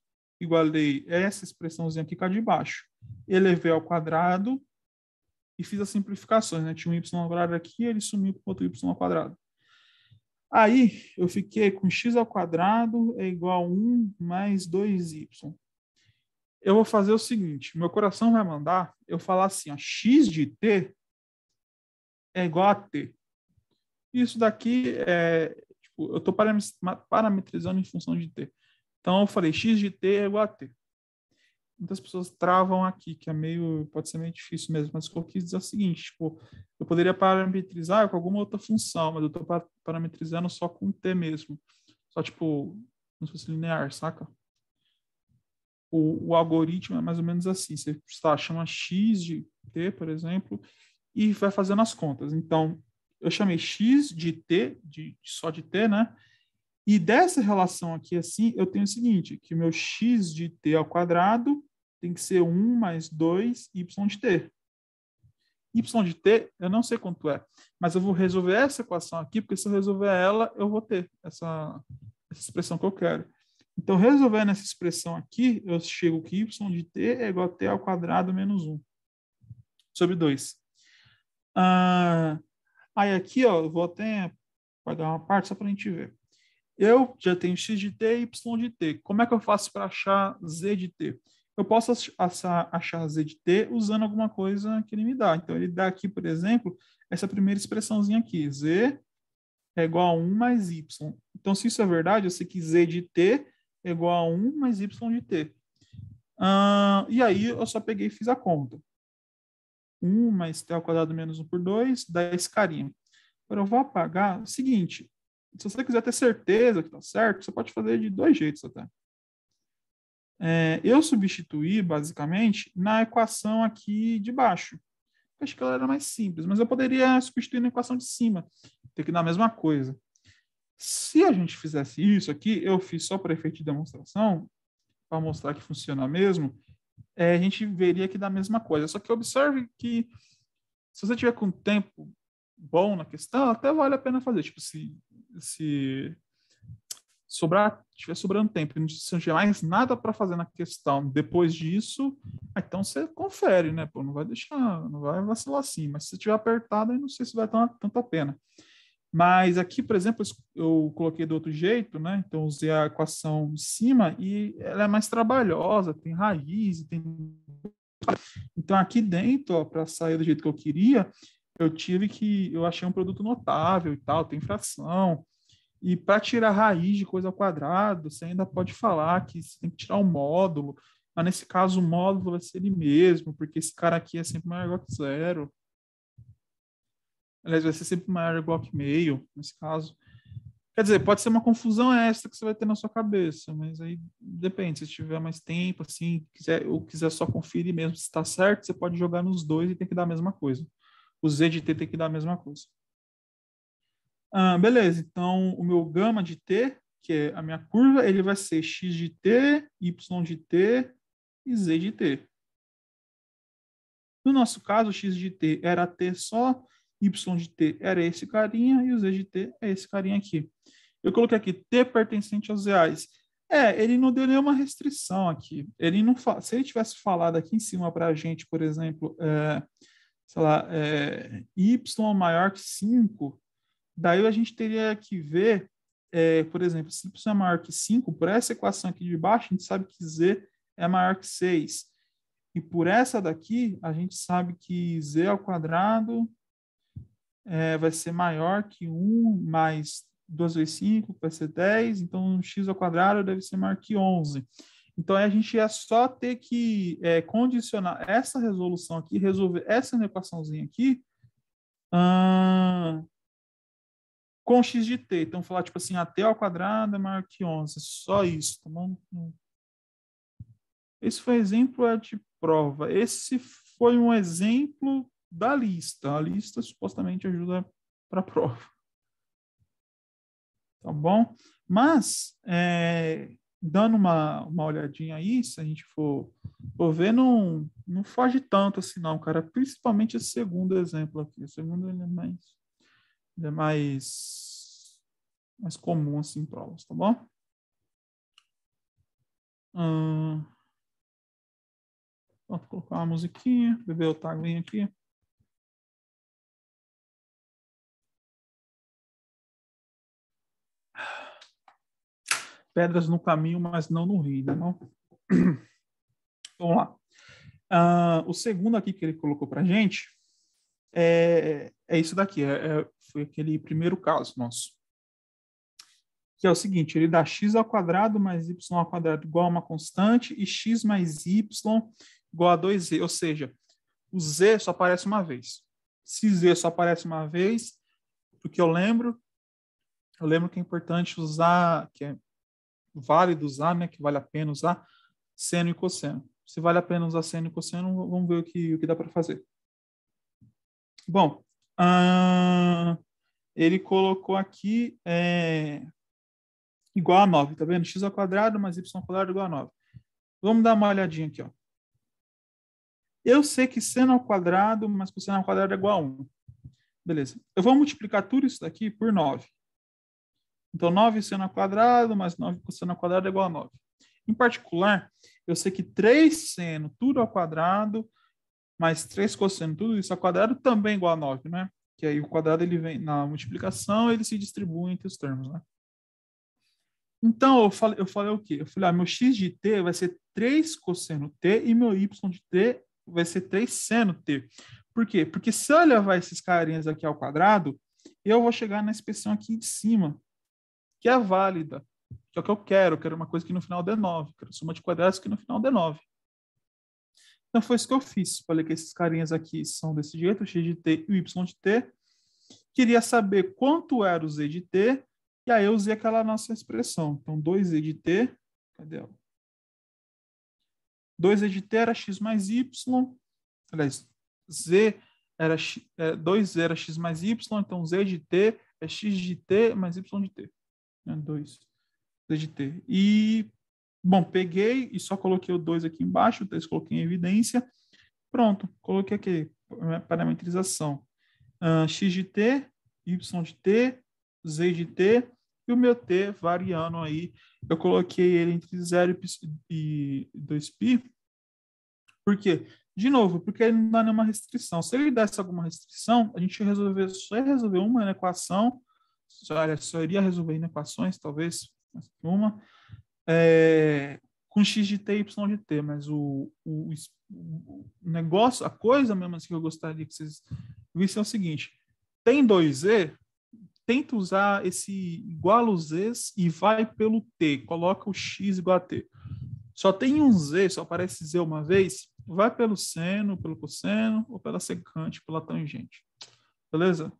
igualei essa expressãozinha aqui cá é de baixo. Elevei ao quadrado e fiz as simplificações, né? Tinha um y ao quadrado aqui, ele sumiu com outro y ao quadrado. Aí, eu fiquei com x ao quadrado é igual a 1 mais 2y. Eu vou fazer o seguinte, meu coração vai mandar eu falar assim, ó, x de t é igual a t. Isso daqui é, tipo, eu estou parametrizando em função de t. Então eu falei x de t é igual a t. Muitas pessoas travam aqui, que é meio, pode ser meio difícil mesmo, mas o que eu quis dizer é o seguinte, tipo, eu poderia parametrizar com alguma outra função, mas eu estou parametrizando só com t mesmo. Só tipo, como se fosse linear, saca? O, o algoritmo é mais ou menos assim, você está chama x de t, por exemplo, e vai fazendo as contas. Então, eu chamei x de t, de, só de t, né? E dessa relação aqui assim, eu tenho o seguinte, que o meu x de t ao quadrado tem que ser 1 mais 2 y de t. y de t, eu não sei quanto é, mas eu vou resolver essa equação aqui, porque se eu resolver ela, eu vou ter essa, essa expressão que eu quero. Então, resolvendo essa expressão aqui, eu chego que y de t é igual a t ao quadrado menos 1 sobre 2. Ah, aí aqui, ó, eu vou até pagar uma parte só para a gente ver. Eu já tenho x de t e y de t. Como é que eu faço para achar z de t? Eu posso achar, achar z de t usando alguma coisa que ele me dá. Então, ele dá aqui, por exemplo, essa primeira expressãozinha aqui. z é igual a 1 mais y. Então, se isso é verdade, eu sei que z de t é igual a 1 mais y de t. e aí, eu só peguei e fiz a conta. 1 mais t ao quadrado menos 1 por 2 dá esse carinha. Agora, eu vou apagar o seguinte, se você quiser ter certeza que está certo, você pode fazer de dois jeitos até. É, eu substituí, basicamente, na equação aqui de baixo. Eu acho que ela era mais simples, mas eu poderia substituir na equação de cima. Tem que dar a mesma coisa. Se a gente fizesse isso aqui, eu fiz só para efeito de demonstração, para mostrar que funciona mesmo, é, a gente veria que dá a mesma coisa. Só que observe que se você tiver com tempo bom na questão, até vale a pena fazer. Tipo, se se sobrar, tiver sobrando tempo e não tiver mais nada para fazer na questão depois disso, ah, então você confere, né? Pô, não vai deixar, não vai vacilar assim, mas se tiver apertado, aí não sei se vai dar tanta pena. Mas aqui, por exemplo, eu coloquei do outro jeito, né? Então usei a equação de cima e ela é mais trabalhosa, tem raiz, tem então, aqui dentro, para sair do jeito que eu queria, eu tive que. Eu achei um produto notável e tal, tem fração. E para tirar raiz de coisa ao quadrado, você ainda pode falar que você tem que tirar o um módulo. Mas nesse caso, o módulo vai ser ele mesmo, porque esse cara aqui é sempre maior ou igual que zero. Aliás, vai ser sempre maior ou igual que meio, nesse caso. Quer dizer, pode ser uma confusão extra que você vai ter na sua cabeça, mas aí depende. Se tiver mais tempo, assim, quiser, ou quiser só conferir mesmo se está certo, você pode jogar nos dois e tem que dar a mesma coisa o Z de T tem que dar a mesma coisa. Ah, beleza, então o meu gama de T, que é a minha curva, ele vai ser x de T, y de T e z de T. No nosso caso, x de T era T só, y de T era esse carinha e o z de T é esse carinha aqui. Eu coloquei aqui T pertencente aos reais. É, ele não deu nenhuma restrição aqui. Ele não fa... Se ele tivesse falado aqui em cima para a gente, por exemplo, é, sei lá, é, y maior que 5, daí a gente teria que ver, é, por exemplo, se y é maior que 5, por essa equação aqui de baixo, a gente sabe que z é maior que 6. E por essa daqui, a gente sabe que z ao quadrado é, vai ser maior que 1 mais 2 vezes 5, vai ser 10, então x ao quadrado deve ser maior que 11. Então, a gente é só ter que é, condicionar essa resolução aqui, resolver essa equaçãozinha aqui, hum, com x de t. Então, falar tipo assim, até ao quadrado é maior que 11. Só isso, tá bom? Esse foi exemplo é de prova. Esse foi um exemplo da lista. A lista supostamente ajuda para a prova. Tá bom? Mas, é, dando uma, uma olhadinha aí, se a gente for, for ver, não, não foge tanto assim, não, cara. Principalmente esse segundo exemplo aqui. O segundo ele é mais, ele é mais, mais comum assim, em provas, tá bom? Hum, vou colocar uma musiquinha, beber o taguinho aqui. pedras no caminho, mas não no rio, né? Não? Vamos lá. Uh, o segundo aqui que ele colocou para gente é, é isso daqui. É, é, foi aquele primeiro caso nosso. Que é o seguinte, ele dá x ao quadrado mais y ao quadrado igual a uma constante e x mais y igual a 2z. Ou seja, o z só aparece uma vez. Se z só aparece uma vez, o que eu lembro, eu lembro que é importante usar, que é válido usar, né? Que vale a pena usar seno e cosseno. Se vale a pena usar seno e cosseno, vamos ver o que, o que dá para fazer. Bom, ele colocou aqui é, igual a 9, tá vendo? x ao quadrado mais y ao quadrado igual a 9. Vamos dar uma olhadinha aqui, ó. Eu sei que seno ao quadrado mais cosseno ao quadrado é igual a 1. Beleza. Eu vou multiplicar tudo isso daqui por 9. Então, 9 seno ao quadrado mais 9 cosseno ao quadrado é igual a 9. Em particular, eu sei que 3 seno tudo ao quadrado mais 3 cosseno tudo isso ao quadrado também é igual a 9, né? Que aí o quadrado ele vem na multiplicação, ele se distribui entre os termos, né? Então, eu falei, eu falei o quê? Eu falei, ah, meu x de t vai ser 3 cosseno t e meu y de t vai ser 3 seno t. Por quê? Porque se eu levar esses carinhas aqui ao quadrado, eu vou chegar na expressão aqui de cima, que é válida, que é o que eu quero, eu quero uma coisa que no final dê 9, quero soma de quadrados que no final dê 9. Então foi isso que eu fiz. Falei que esses carinhas aqui são desse jeito, x de t e y de t. Queria saber quanto era o z de t, e aí eu usei aquela nossa expressão. Então 2z de t, cadê ela? 2z de t era x mais y, aliás, z era, 2z é, era x mais y, então z de t é x de t mais y de t né? D de T. E, bom, peguei e só coloquei o 2 aqui embaixo, o 3 coloquei em evidência. Pronto, coloquei aqui, né, parametrização. Uh, x de t, y de t, z de t, e o meu t variando aí, eu coloquei ele entre 0 e 2π. Por quê? De novo, porque ele não dá nenhuma restrição. Se ele desse alguma restrição, a gente resolver, só ia resolver uma equação né, olha, só iria resolver em equações, talvez, uma, é, com x de t e y de t, mas o, o, o, negócio, a coisa mesmo assim que eu gostaria que vocês vissem é o seguinte, tem 2 z tenta usar esse igual o z's e vai pelo t, coloca o x igual a t. Só tem um z, só aparece z uma vez, vai pelo seno, pelo cosseno, ou pela secante, pela tangente. Beleza?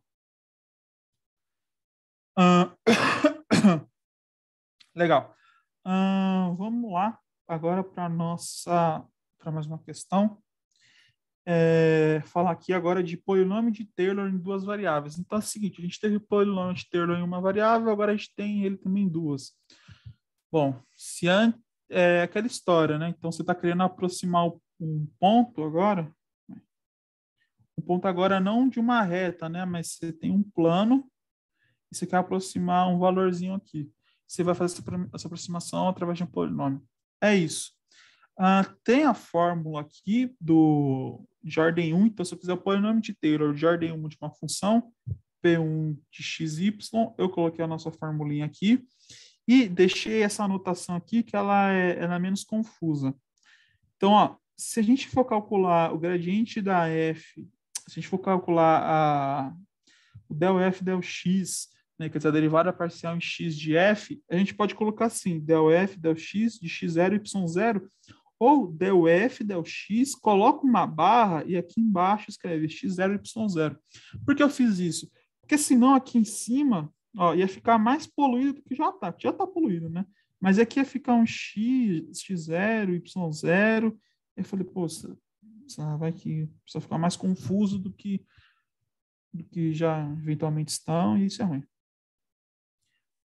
Uh, legal. Uh, vamos lá agora para nossa para mais uma questão. É, falar aqui agora de polinômio de Taylor em duas variáveis. Então é o seguinte, a gente teve polinômio de Taylor em uma variável, agora a gente tem ele também em duas. Bom, se an... é aquela história, né? Então você está querendo aproximar um ponto agora, um ponto agora não de uma reta, né? Mas você tem um plano e você quer aproximar um valorzinho aqui. Você vai fazer essa aproximação através de um polinômio. É isso. Ah, tem a fórmula aqui do ordem 1, então se eu fizer o polinômio de Taylor, ordem 1 de uma função, P1 de xy, eu coloquei a nossa formulinha aqui e deixei essa anotação aqui que ela é, ela é menos confusa. Então, ó, se a gente for calcular o gradiente da f, se a gente for calcular a, o del f del x né, quer dizer, a derivada parcial em x de f, a gente pode colocar assim, del f, del x, de x0, y0, ou del f, del x, coloca uma barra e aqui embaixo escreve x0, y0. Por que eu fiz isso? Porque senão aqui em cima ó, ia ficar mais poluído do que já está, já está poluído, né? Mas aqui ia ficar um x, x0, y0. e Eu falei, pô, vai que precisa ficar mais confuso do que, do que já eventualmente estão, e isso é ruim.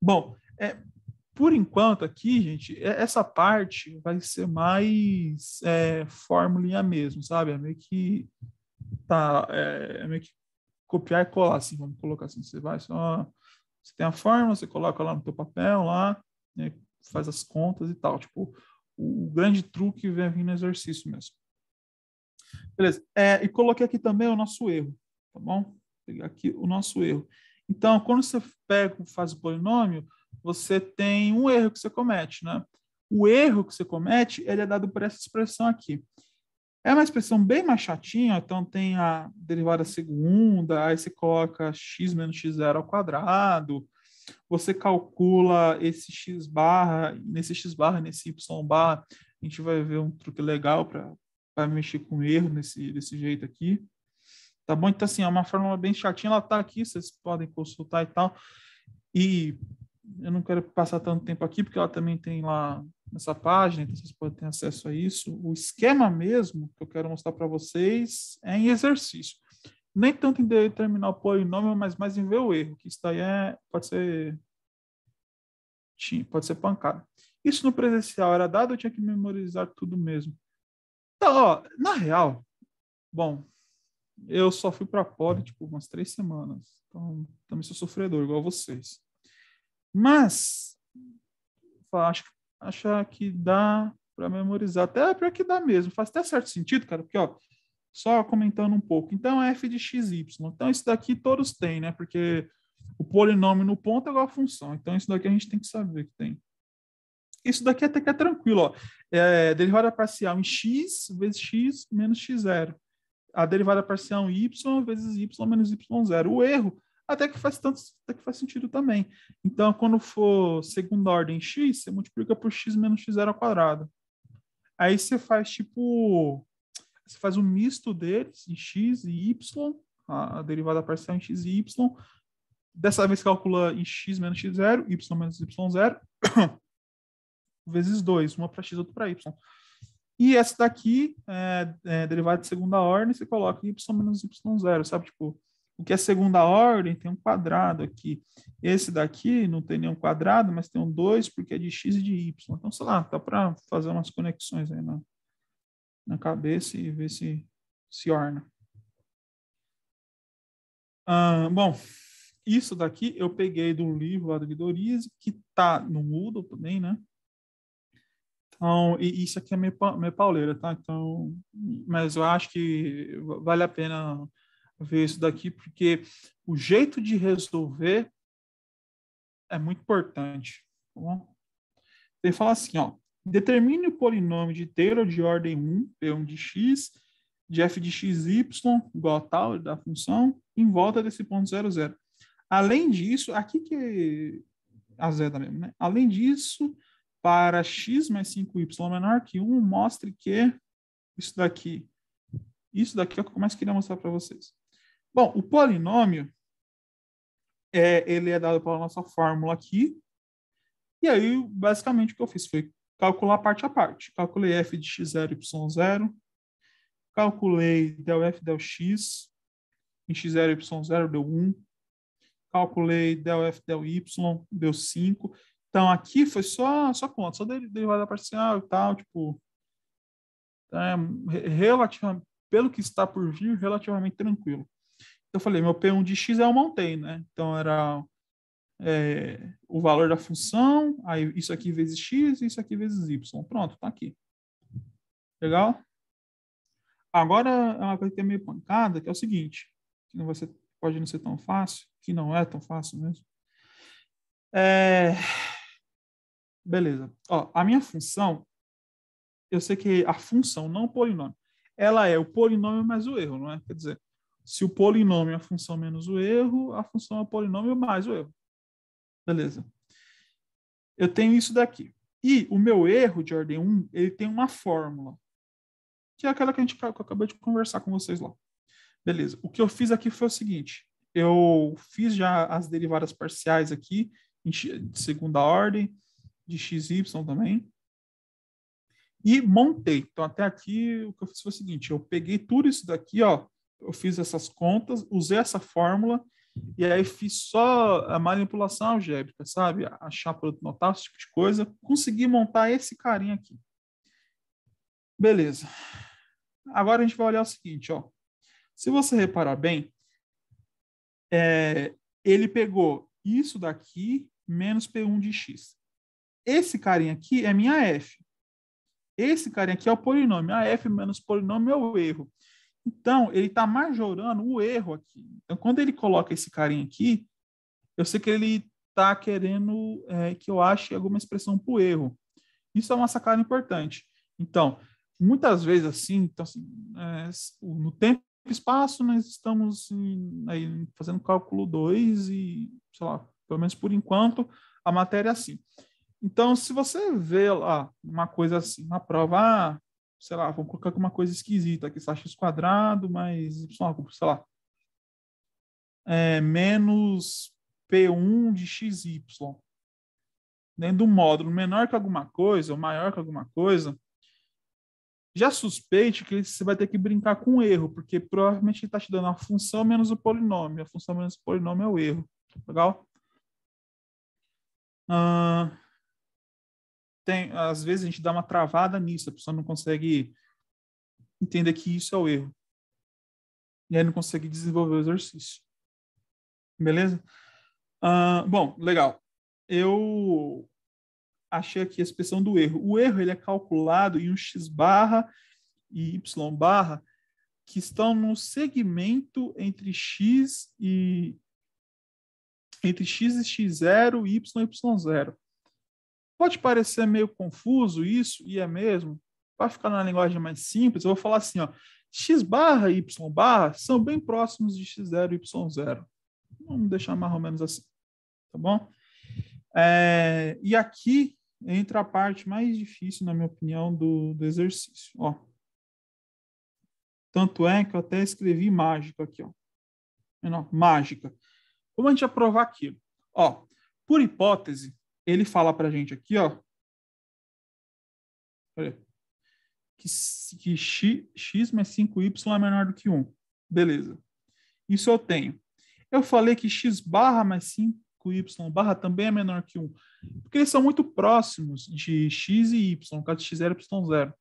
Bom, é, por enquanto aqui, gente, é, essa parte vai ser mais é, formulinha mesmo, sabe? É meio que tá, é, é meio que copiar e colar, assim, vamos colocar assim, você vai só, você tem a fórmula, você coloca lá no teu papel, lá, né, faz as contas e tal, tipo, o, o grande truque vem vir no exercício mesmo. Beleza, é, e coloquei aqui também o nosso erro, tá bom? Vou pegar aqui o nosso erro. Então, quando você pega, faz o polinômio, você tem um erro que você comete, né? O erro que você comete, ele é dado por essa expressão aqui. É uma expressão bem mais chatinha, então tem a derivada segunda, aí você coloca x menos x0 ao quadrado, você calcula esse x barra, nesse x barra, nesse y barra, a gente vai ver um truque legal para mexer com erro nesse, desse jeito aqui. Tá bom? Então, assim, é uma fórmula bem chatinha. Ela tá aqui, vocês podem consultar e tal. E eu não quero passar tanto tempo aqui, porque ela também tem lá nessa página, então vocês podem ter acesso a isso. O esquema mesmo que eu quero mostrar para vocês é em exercício. Nem tanto em determinar o polinômio, mas mais em ver o erro, que isso daí é, pode ser pode ser pancada. Isso no presencial era dado, eu tinha que memorizar tudo mesmo. Então, ó, na real, bom, eu só fui para poli, tipo, umas três semanas. Então, também sou sofredor, igual vocês. Mas, acho, acho que dá para memorizar. Até para que dá mesmo. Faz até certo sentido, cara, porque, ó, só comentando um pouco. Então, é f de xy. Então, isso daqui todos têm, né? Porque o polinômio no ponto é igual a função. Então, isso daqui a gente tem que saber que tem. Isso daqui até que é tranquilo, ó. É, derivada parcial em x vezes x menos x zero a derivada parcial y vezes y menos y0. O erro até que faz tanto, até que faz sentido também. Então, quando for segunda ordem x, você multiplica por x menos x0 ao quadrado. Aí você faz tipo você faz um misto deles em x e y, a, derivada parcial em x e y. Dessa vez calcula em x menos x0, y menos y0 vezes 2, uma para x, outra para y. E essa daqui, é, é, derivada de segunda ordem, você coloca y menos y zero sabe? Tipo, o que é segunda ordem tem um quadrado aqui. Esse daqui não tem nenhum quadrado, mas tem um 2 porque é de x e de y. Então, sei lá, tá para fazer umas conexões aí na, na cabeça e ver se se orna. Ah, bom, isso daqui eu peguei do livro lá do Guidorize, que está no Moodle também, né? Então, e isso aqui é meio, meio pauleira, tá? Então, mas eu acho que vale a pena ver isso daqui, porque o jeito de resolver é muito importante. Tá bom? Ele fala assim, ó, determine o polinômio de Taylor de ordem 1, P1 de x, de f de xy igual a tal da função, em volta desse ponto zero zero. Além disso, aqui que é a zeta mesmo, né? Além disso, para x mais 5y menor que 1, mostre que isso daqui, isso daqui é o que eu mais queria mostrar para vocês. Bom, o polinômio, é, ele é dado pela nossa fórmula aqui, e aí basicamente o que eu fiz foi calcular parte a parte. Calculei f de x0, y0, calculei del f, del x, em x0, y0 deu 1, calculei del f, del y, deu 5, então, aqui foi só, só conta, só derivada parcial e tal, tipo, tá, é, relativamente, pelo que está por vir, relativamente tranquilo. Então, eu falei, meu P1 de x é eu montei, né? Então, era é, o valor da função, aí isso aqui vezes x, isso aqui vezes y. Pronto, tá aqui. Legal? Agora, é uma coisa que é meio pancada, que é o seguinte, que não vai ser, pode não ser tão fácil, que não é tão fácil mesmo. É, Beleza. Ó, a minha função, eu sei que a função, não o polinômio, ela é o polinômio mais o erro, não é? Quer dizer, se o polinômio é a função menos o erro, a função é o polinômio mais o erro. Beleza. Eu tenho isso daqui. E o meu erro de ordem 1, ele tem uma fórmula, que é aquela que, a gente, que eu acabei de conversar com vocês lá. Beleza. O que eu fiz aqui foi o seguinte. Eu fiz já as derivadas parciais aqui, de segunda ordem de XY também. E montei. Então, até aqui, o que eu fiz foi o seguinte: eu peguei tudo isso daqui, ó, eu fiz essas contas, usei essa fórmula, e aí fiz só a manipulação algébrica, sabe? Achar produto notável, esse tipo de coisa. Consegui montar esse carinha aqui. Beleza. Agora a gente vai olhar o seguinte, ó. Se você reparar bem, é, ele pegou isso daqui menos P1 de X. Esse carinha aqui é minha f. Esse carinha aqui é o polinômio. A f menos polinômio é o erro. Então, ele está majorando o erro aqui. Então, quando ele coloca esse carinha aqui, eu sei que ele está querendo é, que eu ache alguma expressão para o erro. Isso é uma sacada importante. Então, muitas vezes assim, então, assim é, no tempo e espaço, nós estamos em, aí, fazendo cálculo 2 e, sei lá, pelo menos por enquanto, a matéria é assim. Então, se você vê lá uma coisa assim na prova, ah, sei lá, vamos colocar alguma coisa esquisita aqui, está x quadrado mais y, sei lá, é, menos P1 de xy. Dentro do módulo menor que alguma coisa, ou maior que alguma coisa, já suspeite que você vai ter que brincar com o erro, porque provavelmente ele está te dando a função menos o polinômio. A função menos o polinômio é o erro. Tá legal? Ah, tem, às vezes a gente dá uma travada nisso, a pessoa não consegue entender que isso é o erro. E aí não consegue desenvolver o exercício. Beleza? Uh, bom, legal. Eu achei aqui a expressão do erro. O erro ele é calculado em um x barra e y barra que estão no segmento entre x e entre x e x0 e y e y0. Pode parecer meio confuso isso, e é mesmo. Para ficar na linguagem mais simples, eu vou falar assim, ó, x barra e y barra são bem próximos de x0 e y0. Vamos deixar mais ou menos assim, tá bom? É, e aqui entra a parte mais difícil, na minha opinião, do, do exercício. Ó. Tanto é que eu até escrevi mágica aqui. Ó. Não, mágica. Como a gente aprovar aquilo? Ó, por hipótese, ele fala para a gente aqui, ó, que, que x, x mais 5y é menor do que 1. Beleza. Isso eu tenho. Eu falei que x barra mais 5y barra também é menor que 1, porque eles são muito próximos de x e y, caso x0, y0.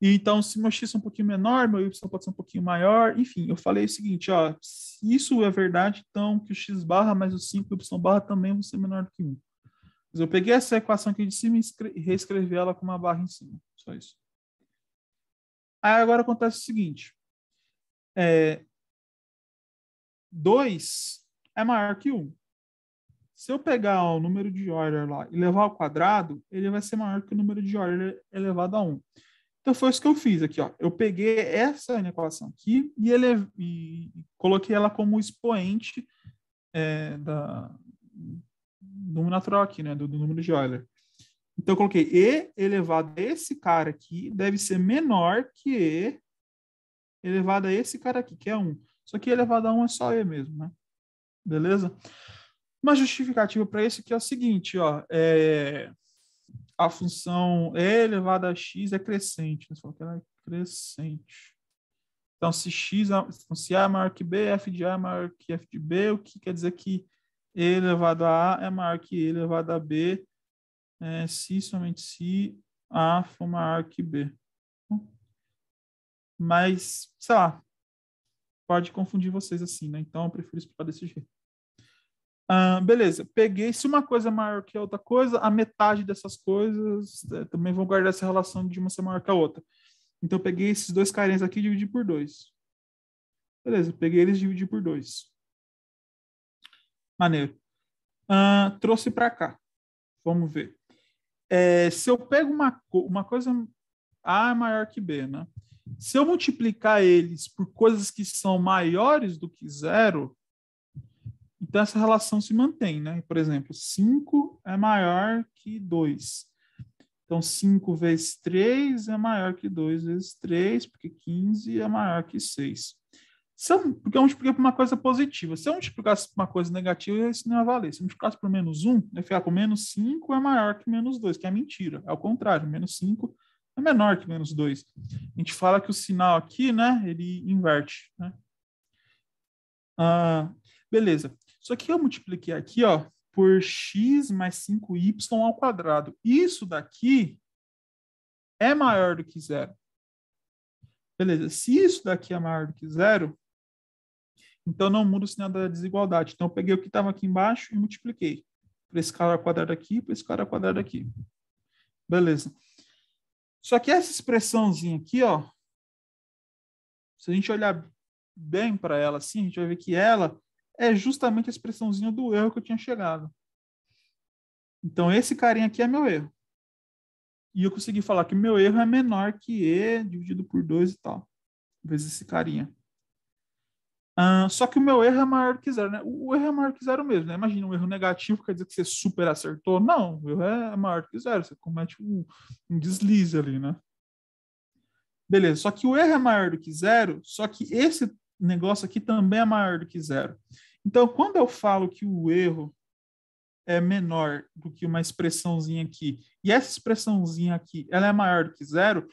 E então, se meu x é um pouquinho menor, meu y pode ser um pouquinho maior. Enfim, eu falei o seguinte, ó, se isso é verdade, então que o x barra mais o 5 y barra também vão ser menor do que 1. Eu peguei essa equação aqui de cima e reescrevi ela com uma barra em cima. Só isso. Aí agora acontece o seguinte. 2 é, é maior que 1. Um. Se eu pegar o número de Euler lá e levar ao quadrado, ele vai ser maior que o número de Euler elevado a 1. Um. Então foi isso que eu fiz aqui, ó. Eu peguei essa inequação aqui e, ele, e coloquei ela como expoente é, da, do número natural aqui, né, do, do, número de Euler. Então eu coloquei e elevado a esse cara aqui deve ser menor que e elevado a esse cara aqui, que é 1. Só que elevado a 1 é só e mesmo, né? Beleza? Uma justificativa para isso aqui é o seguinte, ó, é, a função e elevada a x é crescente. nós falamos que ela é crescente. Então, se, x, então, se A é maior que B, F de A é maior que F de B, o que quer dizer que E elevado a A é maior que E elevado a B, é, se somente se A for maior que B. Mas, sei lá, pode confundir vocês assim, né? Então, eu prefiro explicar desse jeito. Ah, beleza, peguei. Se uma coisa é maior que a outra coisa, a metade dessas coisas é, também vão guardar essa relação de uma ser maior que a outra. Então, eu peguei esses dois carinhas aqui e dividi por dois. Beleza, peguei eles e dividi por dois. Maneiro. Ah, trouxe para cá. Vamos ver. É, se eu pego uma, uma coisa A é maior que B, né? Se eu multiplicar eles por coisas que são maiores do que zero, então, essa relação se mantém, né? Por exemplo, 5 é maior que 2. Então, 5 vezes 3 é maior que 2 vezes 3, porque 15 é maior que 6. Se eu, porque eu multipliquei por uma coisa positiva. Se eu multiplicasse por uma coisa negativa, isso não ia valer. Se eu multiplicasse por menos 1, eu ia ficar com menos 5 é maior que menos 2, que é mentira. É o contrário, menos 5 é menor que menos 2. A gente fala que o sinal aqui, né, ele inverte, né? Ah, beleza. Só que eu multipliquei aqui, ó, por x mais 5y ao quadrado. Isso daqui é maior do que zero. Beleza, se isso daqui é maior do que zero, então não muda o sinal da desigualdade. Então eu peguei o que estava aqui embaixo e multipliquei. Por esse cara ao quadrado aqui, por esse cara ao quadrado aqui. Beleza. Só que essa expressãozinha aqui, ó, se a gente olhar bem para ela assim, a gente vai ver que ela é justamente a expressãozinha do erro que eu tinha chegado. Então, esse carinha aqui é meu erro. E eu consegui falar que meu erro é menor que E dividido por 2 e tal, vezes esse carinha. só que o meu erro é maior que zero, né? O erro é maior que zero mesmo, né? Imagina, um erro negativo quer dizer que você super acertou. Não, o erro é maior que zero, você comete um, um deslize ali, né? Beleza, só que o erro é maior do que zero, só que esse negócio aqui também é maior do que zero. Então, quando eu falo que o erro é menor do que uma expressãozinha aqui, e essa expressãozinha aqui ela é maior do que zero,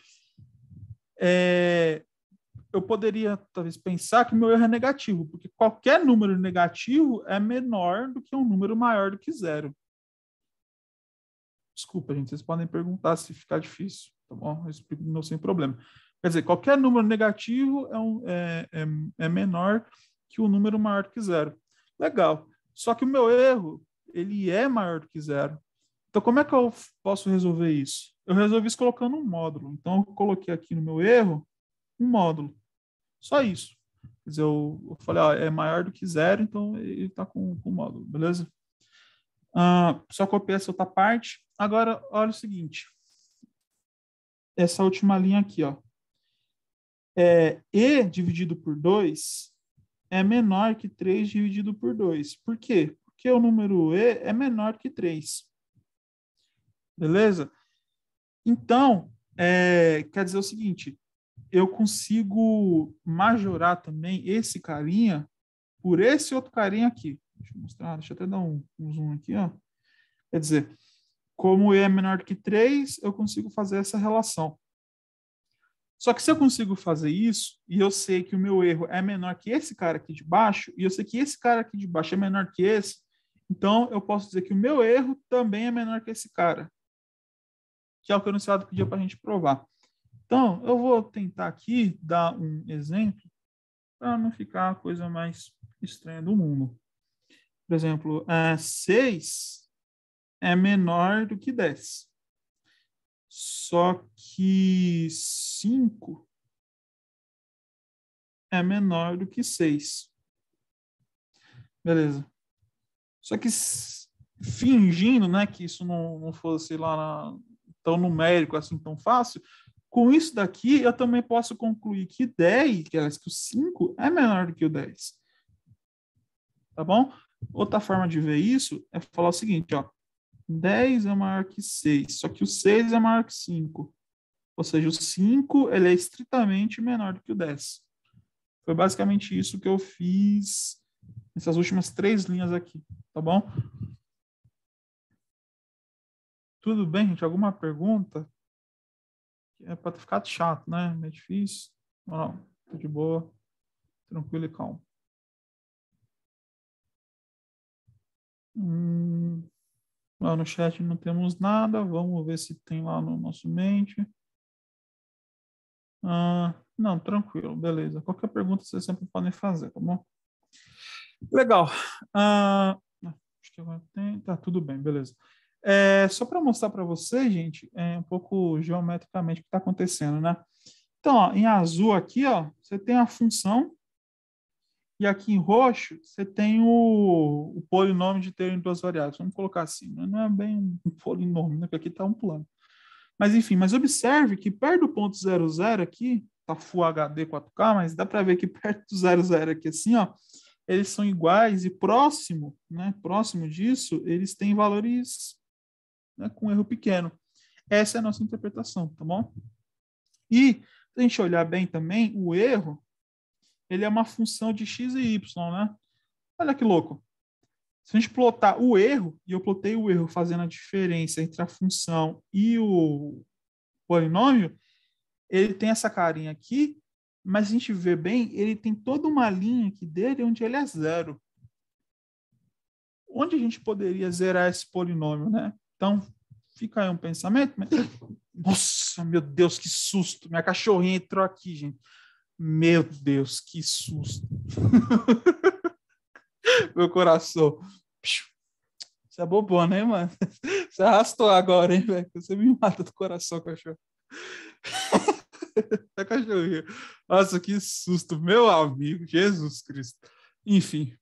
é, eu poderia talvez pensar que meu erro é negativo, porque qualquer número negativo é menor do que um número maior do que zero. Desculpa, gente, vocês podem perguntar se ficar difícil, tá bom? Eu explico não sem problema. Quer dizer, qualquer número negativo é, um, é, é, é menor que o um número maior do que zero. Legal. Só que o meu erro, ele é maior do que zero. Então, como é que eu posso resolver isso? Eu resolvi isso colocando um módulo. Então, eu coloquei aqui no meu erro um módulo. Só isso. Quer dizer, eu, eu falei, ó, é maior do que zero, então ele está com, um módulo, beleza? Ah, só copiei essa outra parte. Agora, olha o seguinte. Essa última linha aqui, ó. É, e dividido por 2 é menor que 3 dividido por 2. Por quê? Porque o número E é menor que 3. Beleza? Então, é, quer dizer o seguinte, eu consigo majorar também esse carinha por esse outro carinha aqui. Deixa eu mostrar, deixa eu até dar um, um zoom aqui, ó. Quer dizer, como E é menor que 3, eu consigo fazer essa relação. Só que se eu consigo fazer isso e eu sei que o meu erro é menor que esse cara aqui de baixo, e eu sei que esse cara aqui de baixo é menor que esse, então eu posso dizer que o meu erro também é menor que esse cara, que é o que o enunciado pediu para a gente provar. Então, eu vou tentar aqui dar um exemplo para não ficar a coisa mais estranha do mundo. Por exemplo, é, 6 é menor do que 10. Só que 5 é menor do que 6. Beleza. Só que fingindo né, que isso não, não fosse lá na, tão numérico, assim, tão fácil, com isso daqui eu também posso concluir que 10, que é que o 5 é menor do que o 10. Tá bom? Outra forma de ver isso é falar o seguinte, ó. 10 é maior que 6, só que o 6 é maior que 5. Ou seja, o 5 ele é estritamente menor do que o 10. Foi basicamente isso que eu fiz nessas últimas três linhas aqui, tá bom? Tudo bem, gente? Alguma pergunta? É para ficar chato, né? É difícil. Não, não. Tô tá de boa, tranquilo e calmo. Hum. Lá no chat não temos nada. Vamos ver se tem lá no nosso mente. Ah, não, tranquilo, beleza. Qualquer pergunta vocês sempre podem fazer, tá bom? Legal. Ah, acho que agora tem. Tá tudo bem, beleza. É, só para mostrar para vocês, gente, é um pouco geometricamente o que está acontecendo, né? Então, ó, em azul aqui, ó, você tem a função e aqui em roxo, você tem o, o polinômio de terem em duas variáveis. Vamos colocar assim, né? não é bem um polinômio, né? porque aqui está um plano. Mas enfim, mas observe que perto do ponto 00 aqui, tá Full HD 4K, mas dá para ver que perto do 00 aqui assim, ó, eles são iguais e próximo, né, próximo disso, eles têm valores né, com erro pequeno. Essa é a nossa interpretação, tá bom? E se a gente olhar bem também, o erro ele é uma função de x e y, né? Olha que louco. Se a gente plotar o erro, e eu plotei o erro fazendo a diferença entre a função e o polinômio, ele tem essa carinha aqui, mas a gente vê bem, ele tem toda uma linha aqui dele onde ele é zero. Onde a gente poderia zerar esse polinômio, né? Então, fica aí um pensamento. Mas... Nossa, meu Deus, que susto! Minha cachorrinha entrou aqui, gente. Meu Deus, que susto! Meu coração. Você é bobona, hein, mano? Você arrastou agora, hein, velho? Você me mata do coração, cachorro. é cachorrinho. Nossa, que susto, meu amigo. Jesus Cristo. Enfim.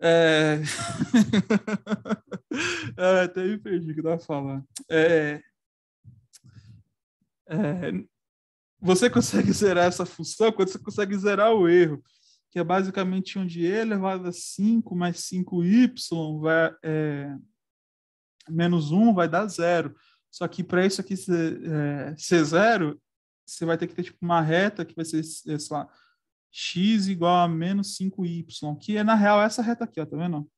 É... é até me perdi o que eu tava falando. É... É... Você consegue zerar essa função quando você consegue zerar o erro, que é basicamente onde E elevado a 5 mais 5Y vai, é, menos 1 vai dar zero. Só que para isso aqui ser, é, ser zero, você vai ter que ter tipo, uma reta que vai ser, é, sei lá, x igual a menos 5y, que é, na real, essa reta aqui, ó, tá vendo?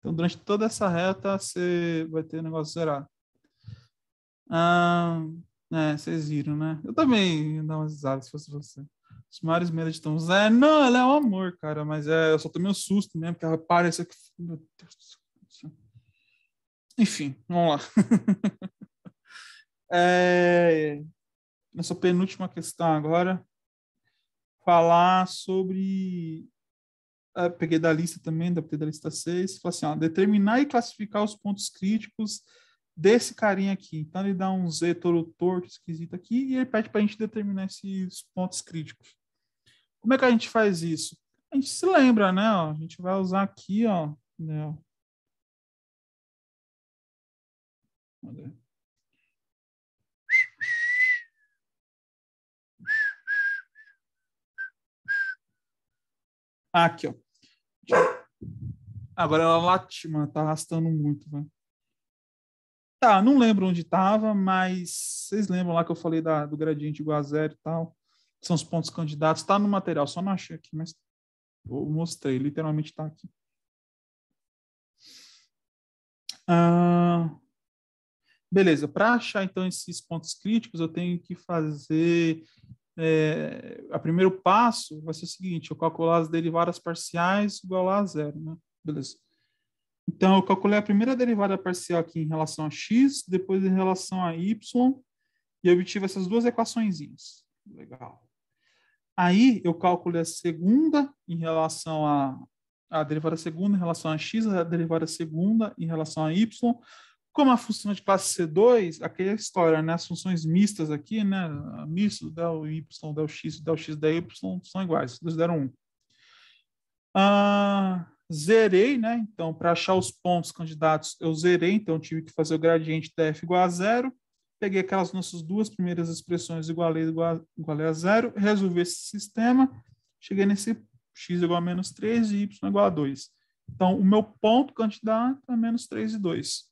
Então, durante toda essa reta, você vai ter o negócio zerado. Ah, é, vocês viram, né? Eu também ia dar umas risadas se fosse você. Os maiores medos de Tom Zé. Não, ela é um amor, cara, mas é, eu só tomei um susto mesmo, porque ela parece que. Meu Deus do céu. Enfim, vamos lá. é, nessa penúltima questão agora, falar sobre. É, peguei da lista também, da da lista 6, falar assim, ó, determinar e classificar os pontos críticos desse carinha aqui. Então ele dá um Z todo torto, esquisito aqui, e ele pede para a gente determinar esses pontos críticos. Como é que a gente faz isso? A gente se lembra, né? Ó, a gente vai usar aqui, ó. Né? Aqui, ó. Agora ela late, mano, tá arrastando muito, velho. Tá, não lembro onde estava, mas vocês lembram lá que eu falei da, do gradiente igual a zero e tal? São os pontos candidatos. Está no material, só não achei aqui, mas eu mostrei, literalmente está aqui. Ah, beleza, para achar então esses pontos críticos, eu tenho que fazer. É, a primeiro passo vai ser o seguinte: eu calcular as derivadas parciais igual a zero, né? Beleza. Então, eu calculei a primeira derivada parcial aqui em relação a x, depois em relação a y, e obtive essas duas equações. Legal. Aí, eu calculei a segunda em relação a, a derivada segunda em relação a x, a derivada segunda em relação a y. Como a função de classe C2, aquela é história, né? As funções mistas aqui, né? Misto, del y, del x, del x, del y são iguais. Eles deram 1. Um. Ah, zerei, né? Então, para achar os pontos candidatos, eu zerei, então tive que fazer o gradiente da f igual a zero. Peguei aquelas nossas duas primeiras expressões igualei, igual, igualei a zero, resolvi esse sistema, cheguei nesse x igual a menos 3 e y igual a 2. Então, o meu ponto candidato é menos 3 e 2.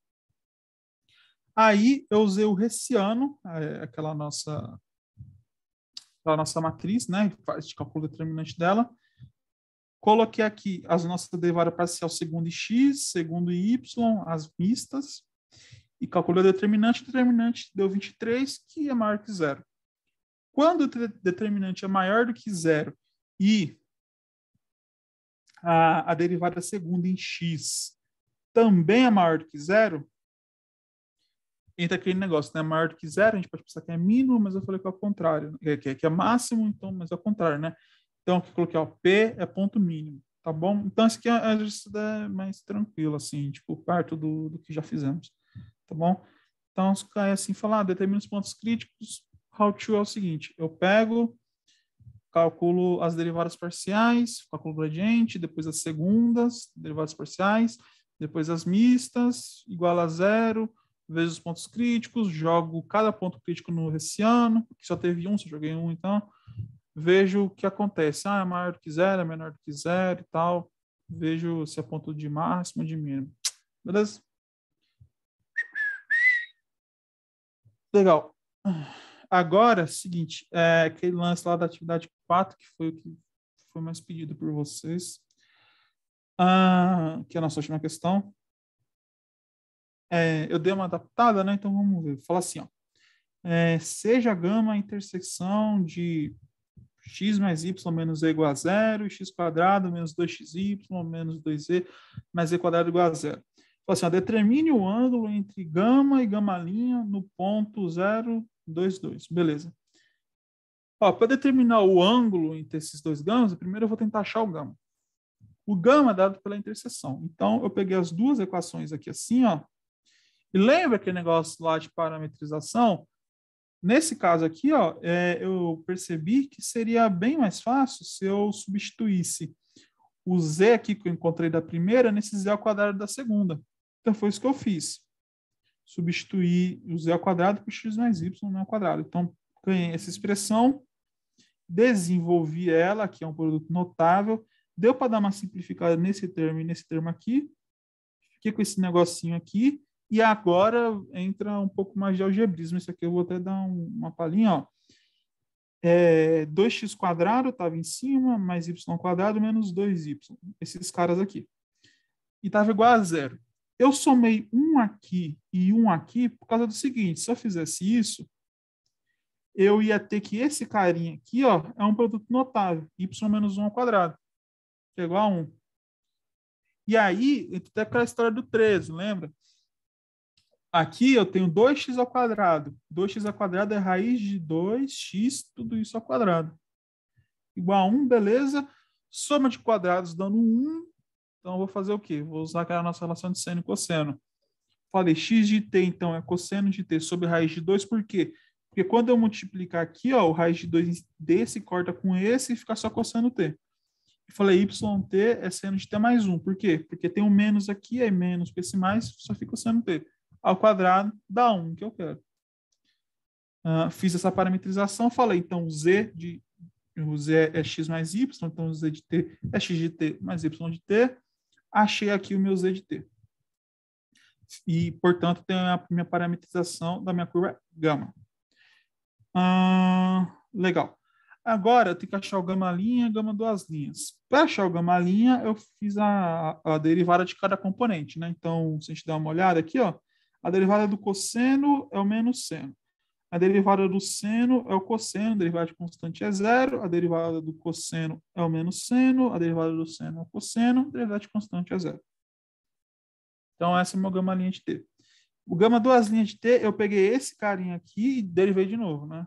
Aí, eu usei o Hessiano, é, aquela nossa, aquela nossa matriz, né? A gente determinante dela Coloquei aqui as nossas derivadas parcial segundo em x, segundo em y, as mistas, e calculei o determinante. O determinante deu 23, que é maior que zero. Quando o determinante é maior do que zero e a, a derivada segunda em x também é maior do que zero, entra aquele negócio, né? Maior do que zero, a gente pode pensar que é mínimo, mas eu falei que é o contrário, que é, que é, é máximo, então, mas é o contrário, né? Então, aqui coloquei, ó, P é ponto mínimo, tá bom? Então, é, isso aqui a lista é mais tranquilo, assim, tipo, perto do, do que já fizemos, tá bom? Então, se cai é assim, falar, ah, determina os pontos críticos, how to é o seguinte, eu pego, calculo as derivadas parciais, calculo o gradiente, depois as segundas, derivadas parciais, depois as mistas, igual a zero, vejo os pontos críticos, jogo cada ponto crítico no Hessiano, que só teve um, só joguei um, então, vejo o que acontece. Ah, é maior do que zero, é menor do que zero e tal. Vejo se é ponto de máximo ou de mínimo. Beleza? Legal. Agora, seguinte, é aquele lance lá da atividade 4, que foi o que foi mais pedido por vocês, ah, que é a nossa última questão. É, eu dei uma adaptada, né? Então vamos ver. Fala assim, ó. É, seja a gama a intersecção de x mais y menos e igual a zero, x quadrado menos 2xy menos 2 z mais e quadrado igual a zero. Então, assim, ó, determine o ângulo entre gama e gama' no ponto 0, 2, 2. Beleza. Para determinar o ângulo entre esses dois gamas, primeiro eu vou tentar achar o gama. O gama é dado pela interseção. Então, eu peguei as duas equações aqui assim, ó. E lembra aquele negócio lá de parametrização? Nesse caso aqui, ó, é, eu percebi que seria bem mais fácil se eu substituísse o z aqui que eu encontrei da primeira nesse z ao quadrado da segunda. Então, foi isso que eu fiz. Substituí o z ao quadrado por x mais y ao quadrado. Então, ganhei essa expressão, desenvolvi ela, que é um produto notável. Deu para dar uma simplificada nesse termo e nesse termo aqui. Fiquei com esse negocinho aqui. E agora entra um pouco mais de algebrismo. Isso aqui eu vou até dar um, uma palhinha. Ó. É, 2x quadrado estava em cima, mais y quadrado menos 2y. Esses caras aqui. E estava igual a zero. Eu somei um aqui e um aqui por causa do seguinte: se eu fizesse isso, eu ia ter que esse carinha aqui ó, é um produto notável, y menos 1 ao quadrado, que é igual a 1. E aí, até aquela história do 13, lembra? Aqui eu tenho 2x ao quadrado. 2x ao quadrado é raiz de 2x, tudo isso ao quadrado. Igual a 1, beleza. Soma de quadrados dando 1. Então, eu vou fazer o quê? Vou usar aquela nossa relação de seno e cosseno. Falei, x de t, então, é cosseno de t sobre raiz de 2, por quê? Porque quando eu multiplicar aqui, ó, o raiz de 2 desse corta com esse e fica só cosseno t. E falei, yt é seno de t mais 1. Por quê? Porque tem um menos aqui, aí menos com esse mais, só fica cosseno t ao quadrado dá 1, que eu quero. Uh, fiz essa parametrização, falei, então, z de o z é x mais y, então o z de t é x de t mais y de t. Achei aqui o meu z de t. E, portanto, tenho a minha parametrização da minha curva gama. Ah, legal. Agora, eu tenho que achar o gama linha e gama duas linhas. Para achar o gama linha, eu fiz a, a derivada de cada componente. Né? Então, se a gente der uma olhada aqui, ó, a derivada do cosseno é o menos seno. A derivada do seno é o cosseno, a derivada de constante é zero, a derivada do cosseno é o menos seno, a derivada do seno é o cosseno, a derivada de constante é zero. Então, essa é o meu gama linha de t. O gama duas linhas de t, eu peguei esse carinha aqui e derivei de novo, né?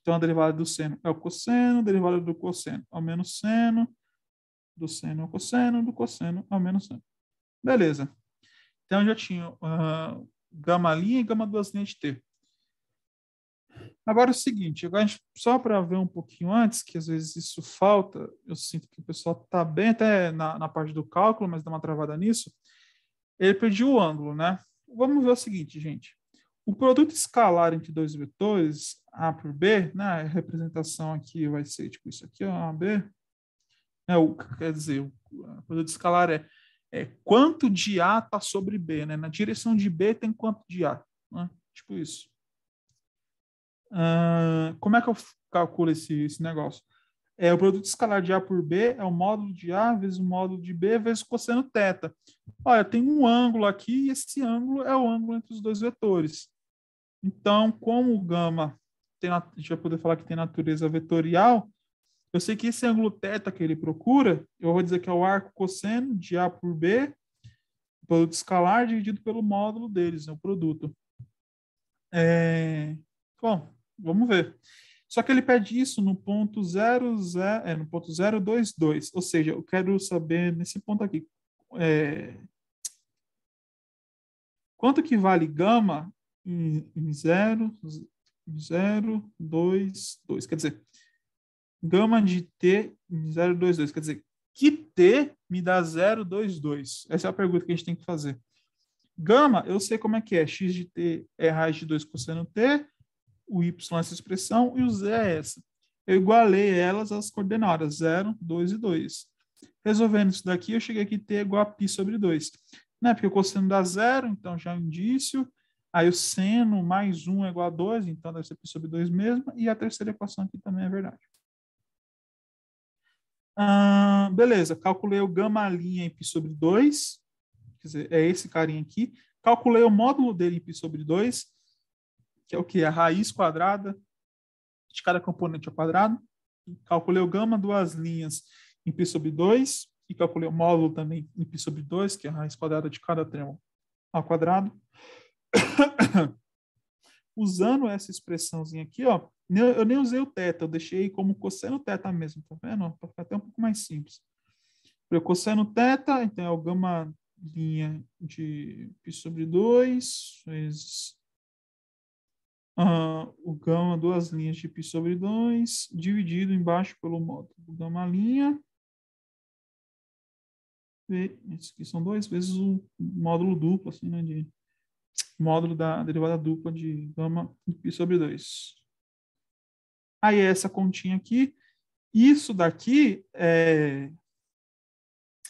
Então, a derivada do seno é o cosseno, a derivada do cosseno é o menos seno, do seno é o cosseno, do cosseno é o menos seno. Beleza. Então eu já tinha uh, gama linha e gama duas linhas de T. Agora é o seguinte, agora gente, só para ver um pouquinho antes, que às vezes isso falta, eu sinto que o pessoal está bem até na, na, parte do cálculo, mas dá uma travada nisso. Ele pediu o ângulo, né? Vamos ver o seguinte, gente. O produto escalar entre dois vetores, A por B, né? A representação aqui vai ser tipo isso aqui, ó, A, B. É, o, quer dizer, o produto escalar é é, quanto de A está sobre B, né? Na direção de B tem quanto de A, né? tipo isso. Ah, como é que eu calculo esse, esse negócio? É, o produto escalar de A por B é o módulo de A vezes o módulo de B vezes o cosseno θ. Olha, tem um ângulo aqui e esse ângulo é o ângulo entre os dois vetores. Então, como o gama tem, a gente vai poder falar que tem natureza vetorial, eu sei que esse ângulo θ que ele procura, eu vou dizer que é o arco cosseno de A por B, produto escalar dividido pelo módulo deles, né, o produto. É... Bom, vamos ver. Só que ele pede isso no ponto 00, é, no ponto ou seja, eu quero saber nesse ponto aqui, é... quanto que vale gama em 0, 0, 2, 2. Quer dizer, gama de T 022. Quer dizer, que T me dá 022? Essa é a pergunta que a gente tem que fazer. Gama, eu sei como é que é. X de T é raiz de 2 cosseno T, o Y é essa expressão e o Z é essa. Eu igualei elas às coordenadas 0, 2 e 2. Resolvendo isso daqui, eu cheguei aqui T é igual a π sobre 2. Né? Porque o cosseno dá 0, então já é um indício. Aí o seno mais 1 um é igual a 2, então deve ser π sobre 2 mesmo. E a terceira equação aqui também é verdade. Ah, beleza, calculei o gama linha em π sobre 2, quer dizer, é esse carinha aqui. Calculei o módulo dele em π sobre 2, que é o que? A raiz quadrada de cada componente ao quadrado. Calculei o gama duas linhas em π sobre 2, e calculei o módulo também em π sobre 2, que é a raiz quadrada de cada termo ao quadrado. usando essa expressãozinha aqui, ó, eu nem usei o teta, eu deixei como cosseno teta mesmo, tá vendo? Para ficar até um pouco mais simples. Para cosseno teta, então é o gama linha de π sobre 2 vezes uh, o gama duas linhas de π sobre 2 dividido embaixo pelo módulo gama linha esses aqui são dois vezes o módulo duplo, assim, né, de módulo da derivada dupla de gama de π sobre 2. Aí é essa continha aqui. Isso daqui é,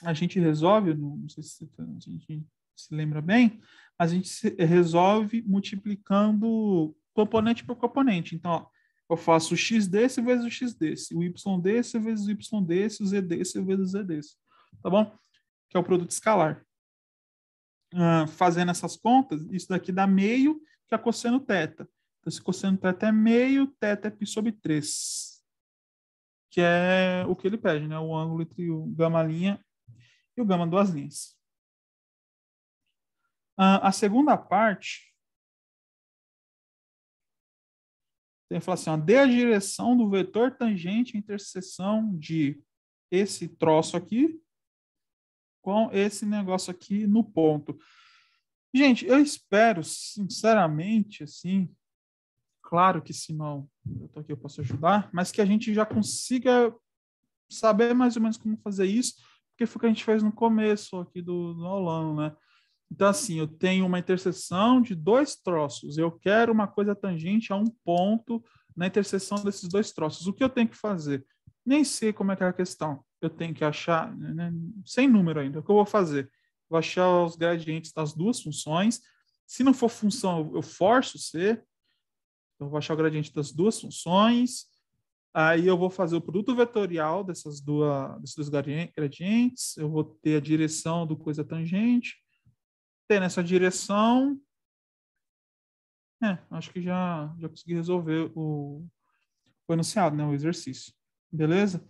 a gente resolve, não sei se a gente se lembra bem, a gente eh, resolve multiplicando componente por componente. Então, ó, eu faço o x desse vezes o x desse, o y desse vezes o y desse, o z desse vezes o z desse, tá bom? Que é o produto escalar. Ah, fazendo essas contas, isso daqui dá meio, que é cosseno teta. Então, se cosseno teta é meio, teta é π sobre 3, que é o que ele pede, né? o ângulo entre o gama linha e o gama duas linhas. Uh, a segunda parte, tem fala assim, ó, dê a direção do vetor tangente à interseção de esse troço aqui com esse negócio aqui no ponto. Gente, eu espero, sinceramente, assim, claro que se não eu tô aqui, eu posso ajudar, mas que a gente já consiga saber mais ou menos como fazer isso, porque foi o que a gente fez no começo aqui do, do aulão, né? Então, assim, eu tenho uma interseção de dois troços, eu quero uma coisa tangente a um ponto na interseção desses dois troços. O que eu tenho que fazer? Nem sei como é que é a questão eu tenho que achar, né, né, sem número ainda, o que eu vou fazer? Vou achar os gradientes das duas funções. Se não for função, eu forço C. Então, eu vou achar o gradiente das duas funções. Aí eu vou fazer o produto vetorial dessas duas, desses dois gradientes. Eu vou ter a direção do coisa tangente. ter nessa direção, é, acho que já, já consegui resolver o, o enunciado, né, o exercício. Beleza?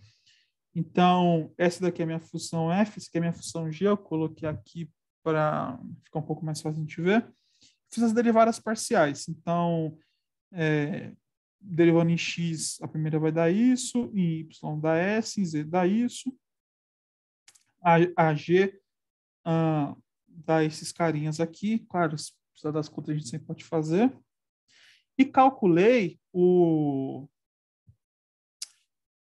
Então, essa daqui é a minha função F, essa aqui é a minha função G, eu coloquei aqui para ficar um pouco mais fácil de ver. Fiz as derivadas parciais, então, é, derivando em x, a primeira vai dar isso, em y dá s, em z dá isso, a, a G ah, dá esses carinhas aqui, claro, se precisar das contas a gente sempre pode fazer. E calculei o,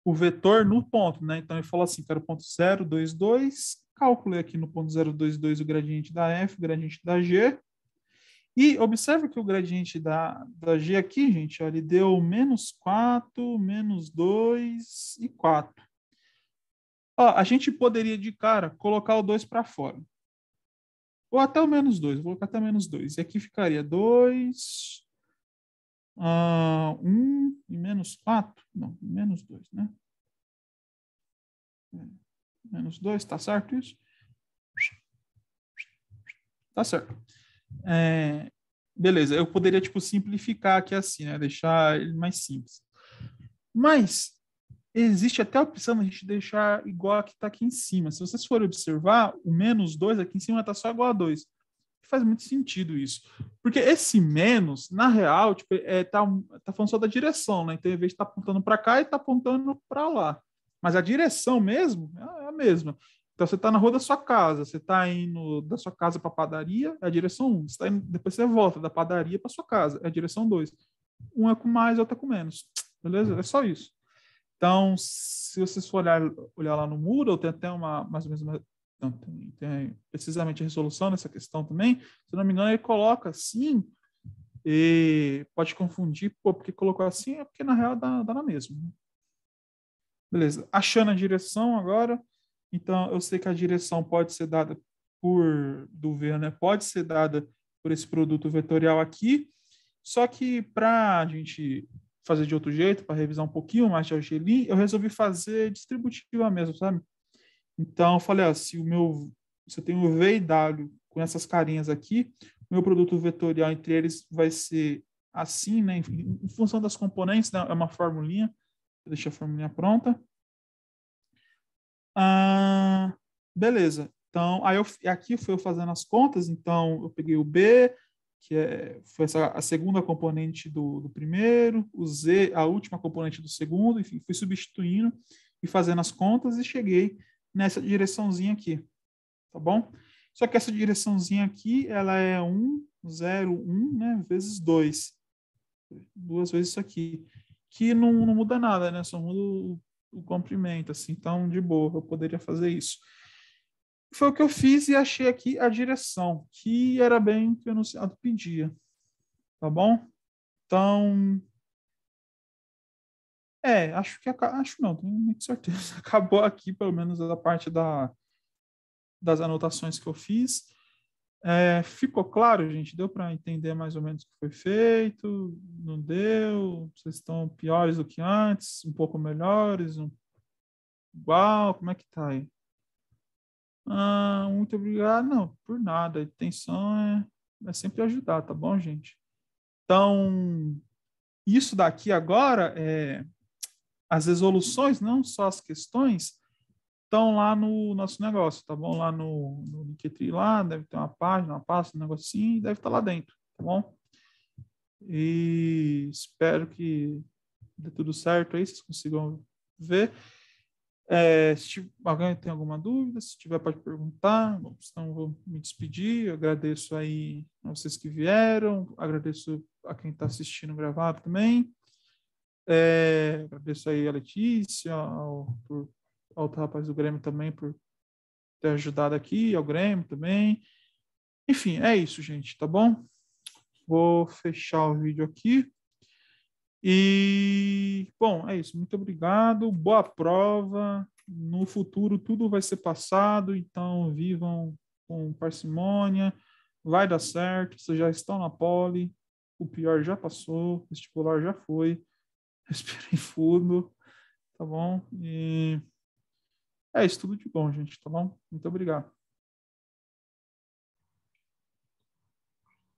o vetor no ponto, né? Então ele falou assim, quero ponto 0, 2, 2, calculei aqui no ponto 0, 2, 2 o gradiente da f, o gradiente da g, e observa que o gradiente da, da g aqui, gente, ó, ele deu menos 4, menos 2 e 4. Ó, a gente poderia, de cara, colocar o 2 para fora. Ou até o menos 2, vou colocar até menos 2. E aqui ficaria 2, Uh, ah, 1 e menos 4, não, menos 2, né? É, menos 2, tá certo isso? Tá certo. É, beleza, eu poderia, tipo, simplificar aqui assim, né? Deixar ele mais simples. Mas existe até a opção de a gente deixar igual a que está aqui em cima. Se vocês forem observar, o menos 2 aqui em cima está só igual a 2 faz muito sentido isso. Porque esse menos, na real, tipo, é, tá, tá falando só da direção, né? Então, em vez de estar tá apontando para cá, ele tá apontando para lá. Mas a direção mesmo é a é mesma. Então, você está na rua da sua casa, você está indo da sua casa para a padaria, é a direção 1. Tá depois você volta da padaria para sua casa, é a direção 2. Um é com mais, outro é com menos. Beleza? É só isso. Então, se vocês for olhar, olhar lá no Moodle, tem até uma, mais ou menos uma então, tem, tem, precisamente a resolução dessa questão também. Se não me engano, ele coloca assim, e pode confundir, pô, porque colocou assim, é porque na real dá, dá na mesma. Né? Beleza, achando a direção agora, então eu sei que a direção pode ser dada por, do V, né, pode ser dada por esse produto vetorial aqui, só que para a gente fazer de outro jeito, para revisar um pouquinho mais de Algeli, eu resolvi fazer distributiva mesmo, sabe? Então, eu falei, ó, se, o meu, se eu tenho w com essas carinhas aqui, meu produto vetorial entre eles vai ser assim, né? Em função das componentes, né? é uma formulinha. Deixa a formulinha pronta. Ah, beleza. Então, aí eu, aqui foi eu fazendo as contas. Então, eu peguei o B, que é, foi essa, a segunda componente do, do primeiro, o Z, a última componente do segundo, enfim, fui substituindo e fazendo as contas e cheguei nessa direçãozinha aqui, tá bom? Só que essa direçãozinha aqui, ela é 1, 0, 1, né, vezes 2. Duas vezes isso aqui. Que não, não muda nada, né? Só muda o, o comprimento, assim. Então, de boa, eu poderia fazer isso. Foi o que eu fiz e achei aqui a direção, que era bem o que o enunciado pedia. Tá bom? Então, é, acho que acho não, tenho muita certeza. Acabou aqui, pelo menos, a parte da, das anotações que eu fiz. É, ficou claro, gente? Deu para entender mais ou menos o que foi feito? Não deu? Vocês estão piores do que antes? Um pouco melhores? Um... Igual? Como é que tá aí? Ah, muito obrigado. Ah, não, por nada. A intenção é, é sempre ajudar, tá bom, gente? Então, isso daqui agora é as resoluções, não só as questões, estão lá no nosso negócio, tá bom? Lá no, no lá deve ter uma página, uma pasta, um negocinho, deve estar tá lá dentro, tá bom? E espero que dê tudo certo aí, vocês consigam ver. É, se tiver, alguém tem alguma dúvida, se tiver pode perguntar, bom, senão vou me despedir, eu agradeço aí a vocês que vieram, agradeço a quem está assistindo gravado também. É, agradeço aí a Letícia, ao, por, ao outro rapaz do Grêmio também por ter ajudado aqui, ao Grêmio também. Enfim, é isso, gente, tá bom? Vou fechar o vídeo aqui. E, bom, é isso. Muito obrigado. Boa prova. No futuro tudo vai ser passado, então vivam com parcimônia. Vai dar certo. Vocês já estão na pole. O pior já passou, o vestibular já foi. respirem fundo, tá bom? E é isso, tudo de bom, gente, tá bom? Muito obrigado.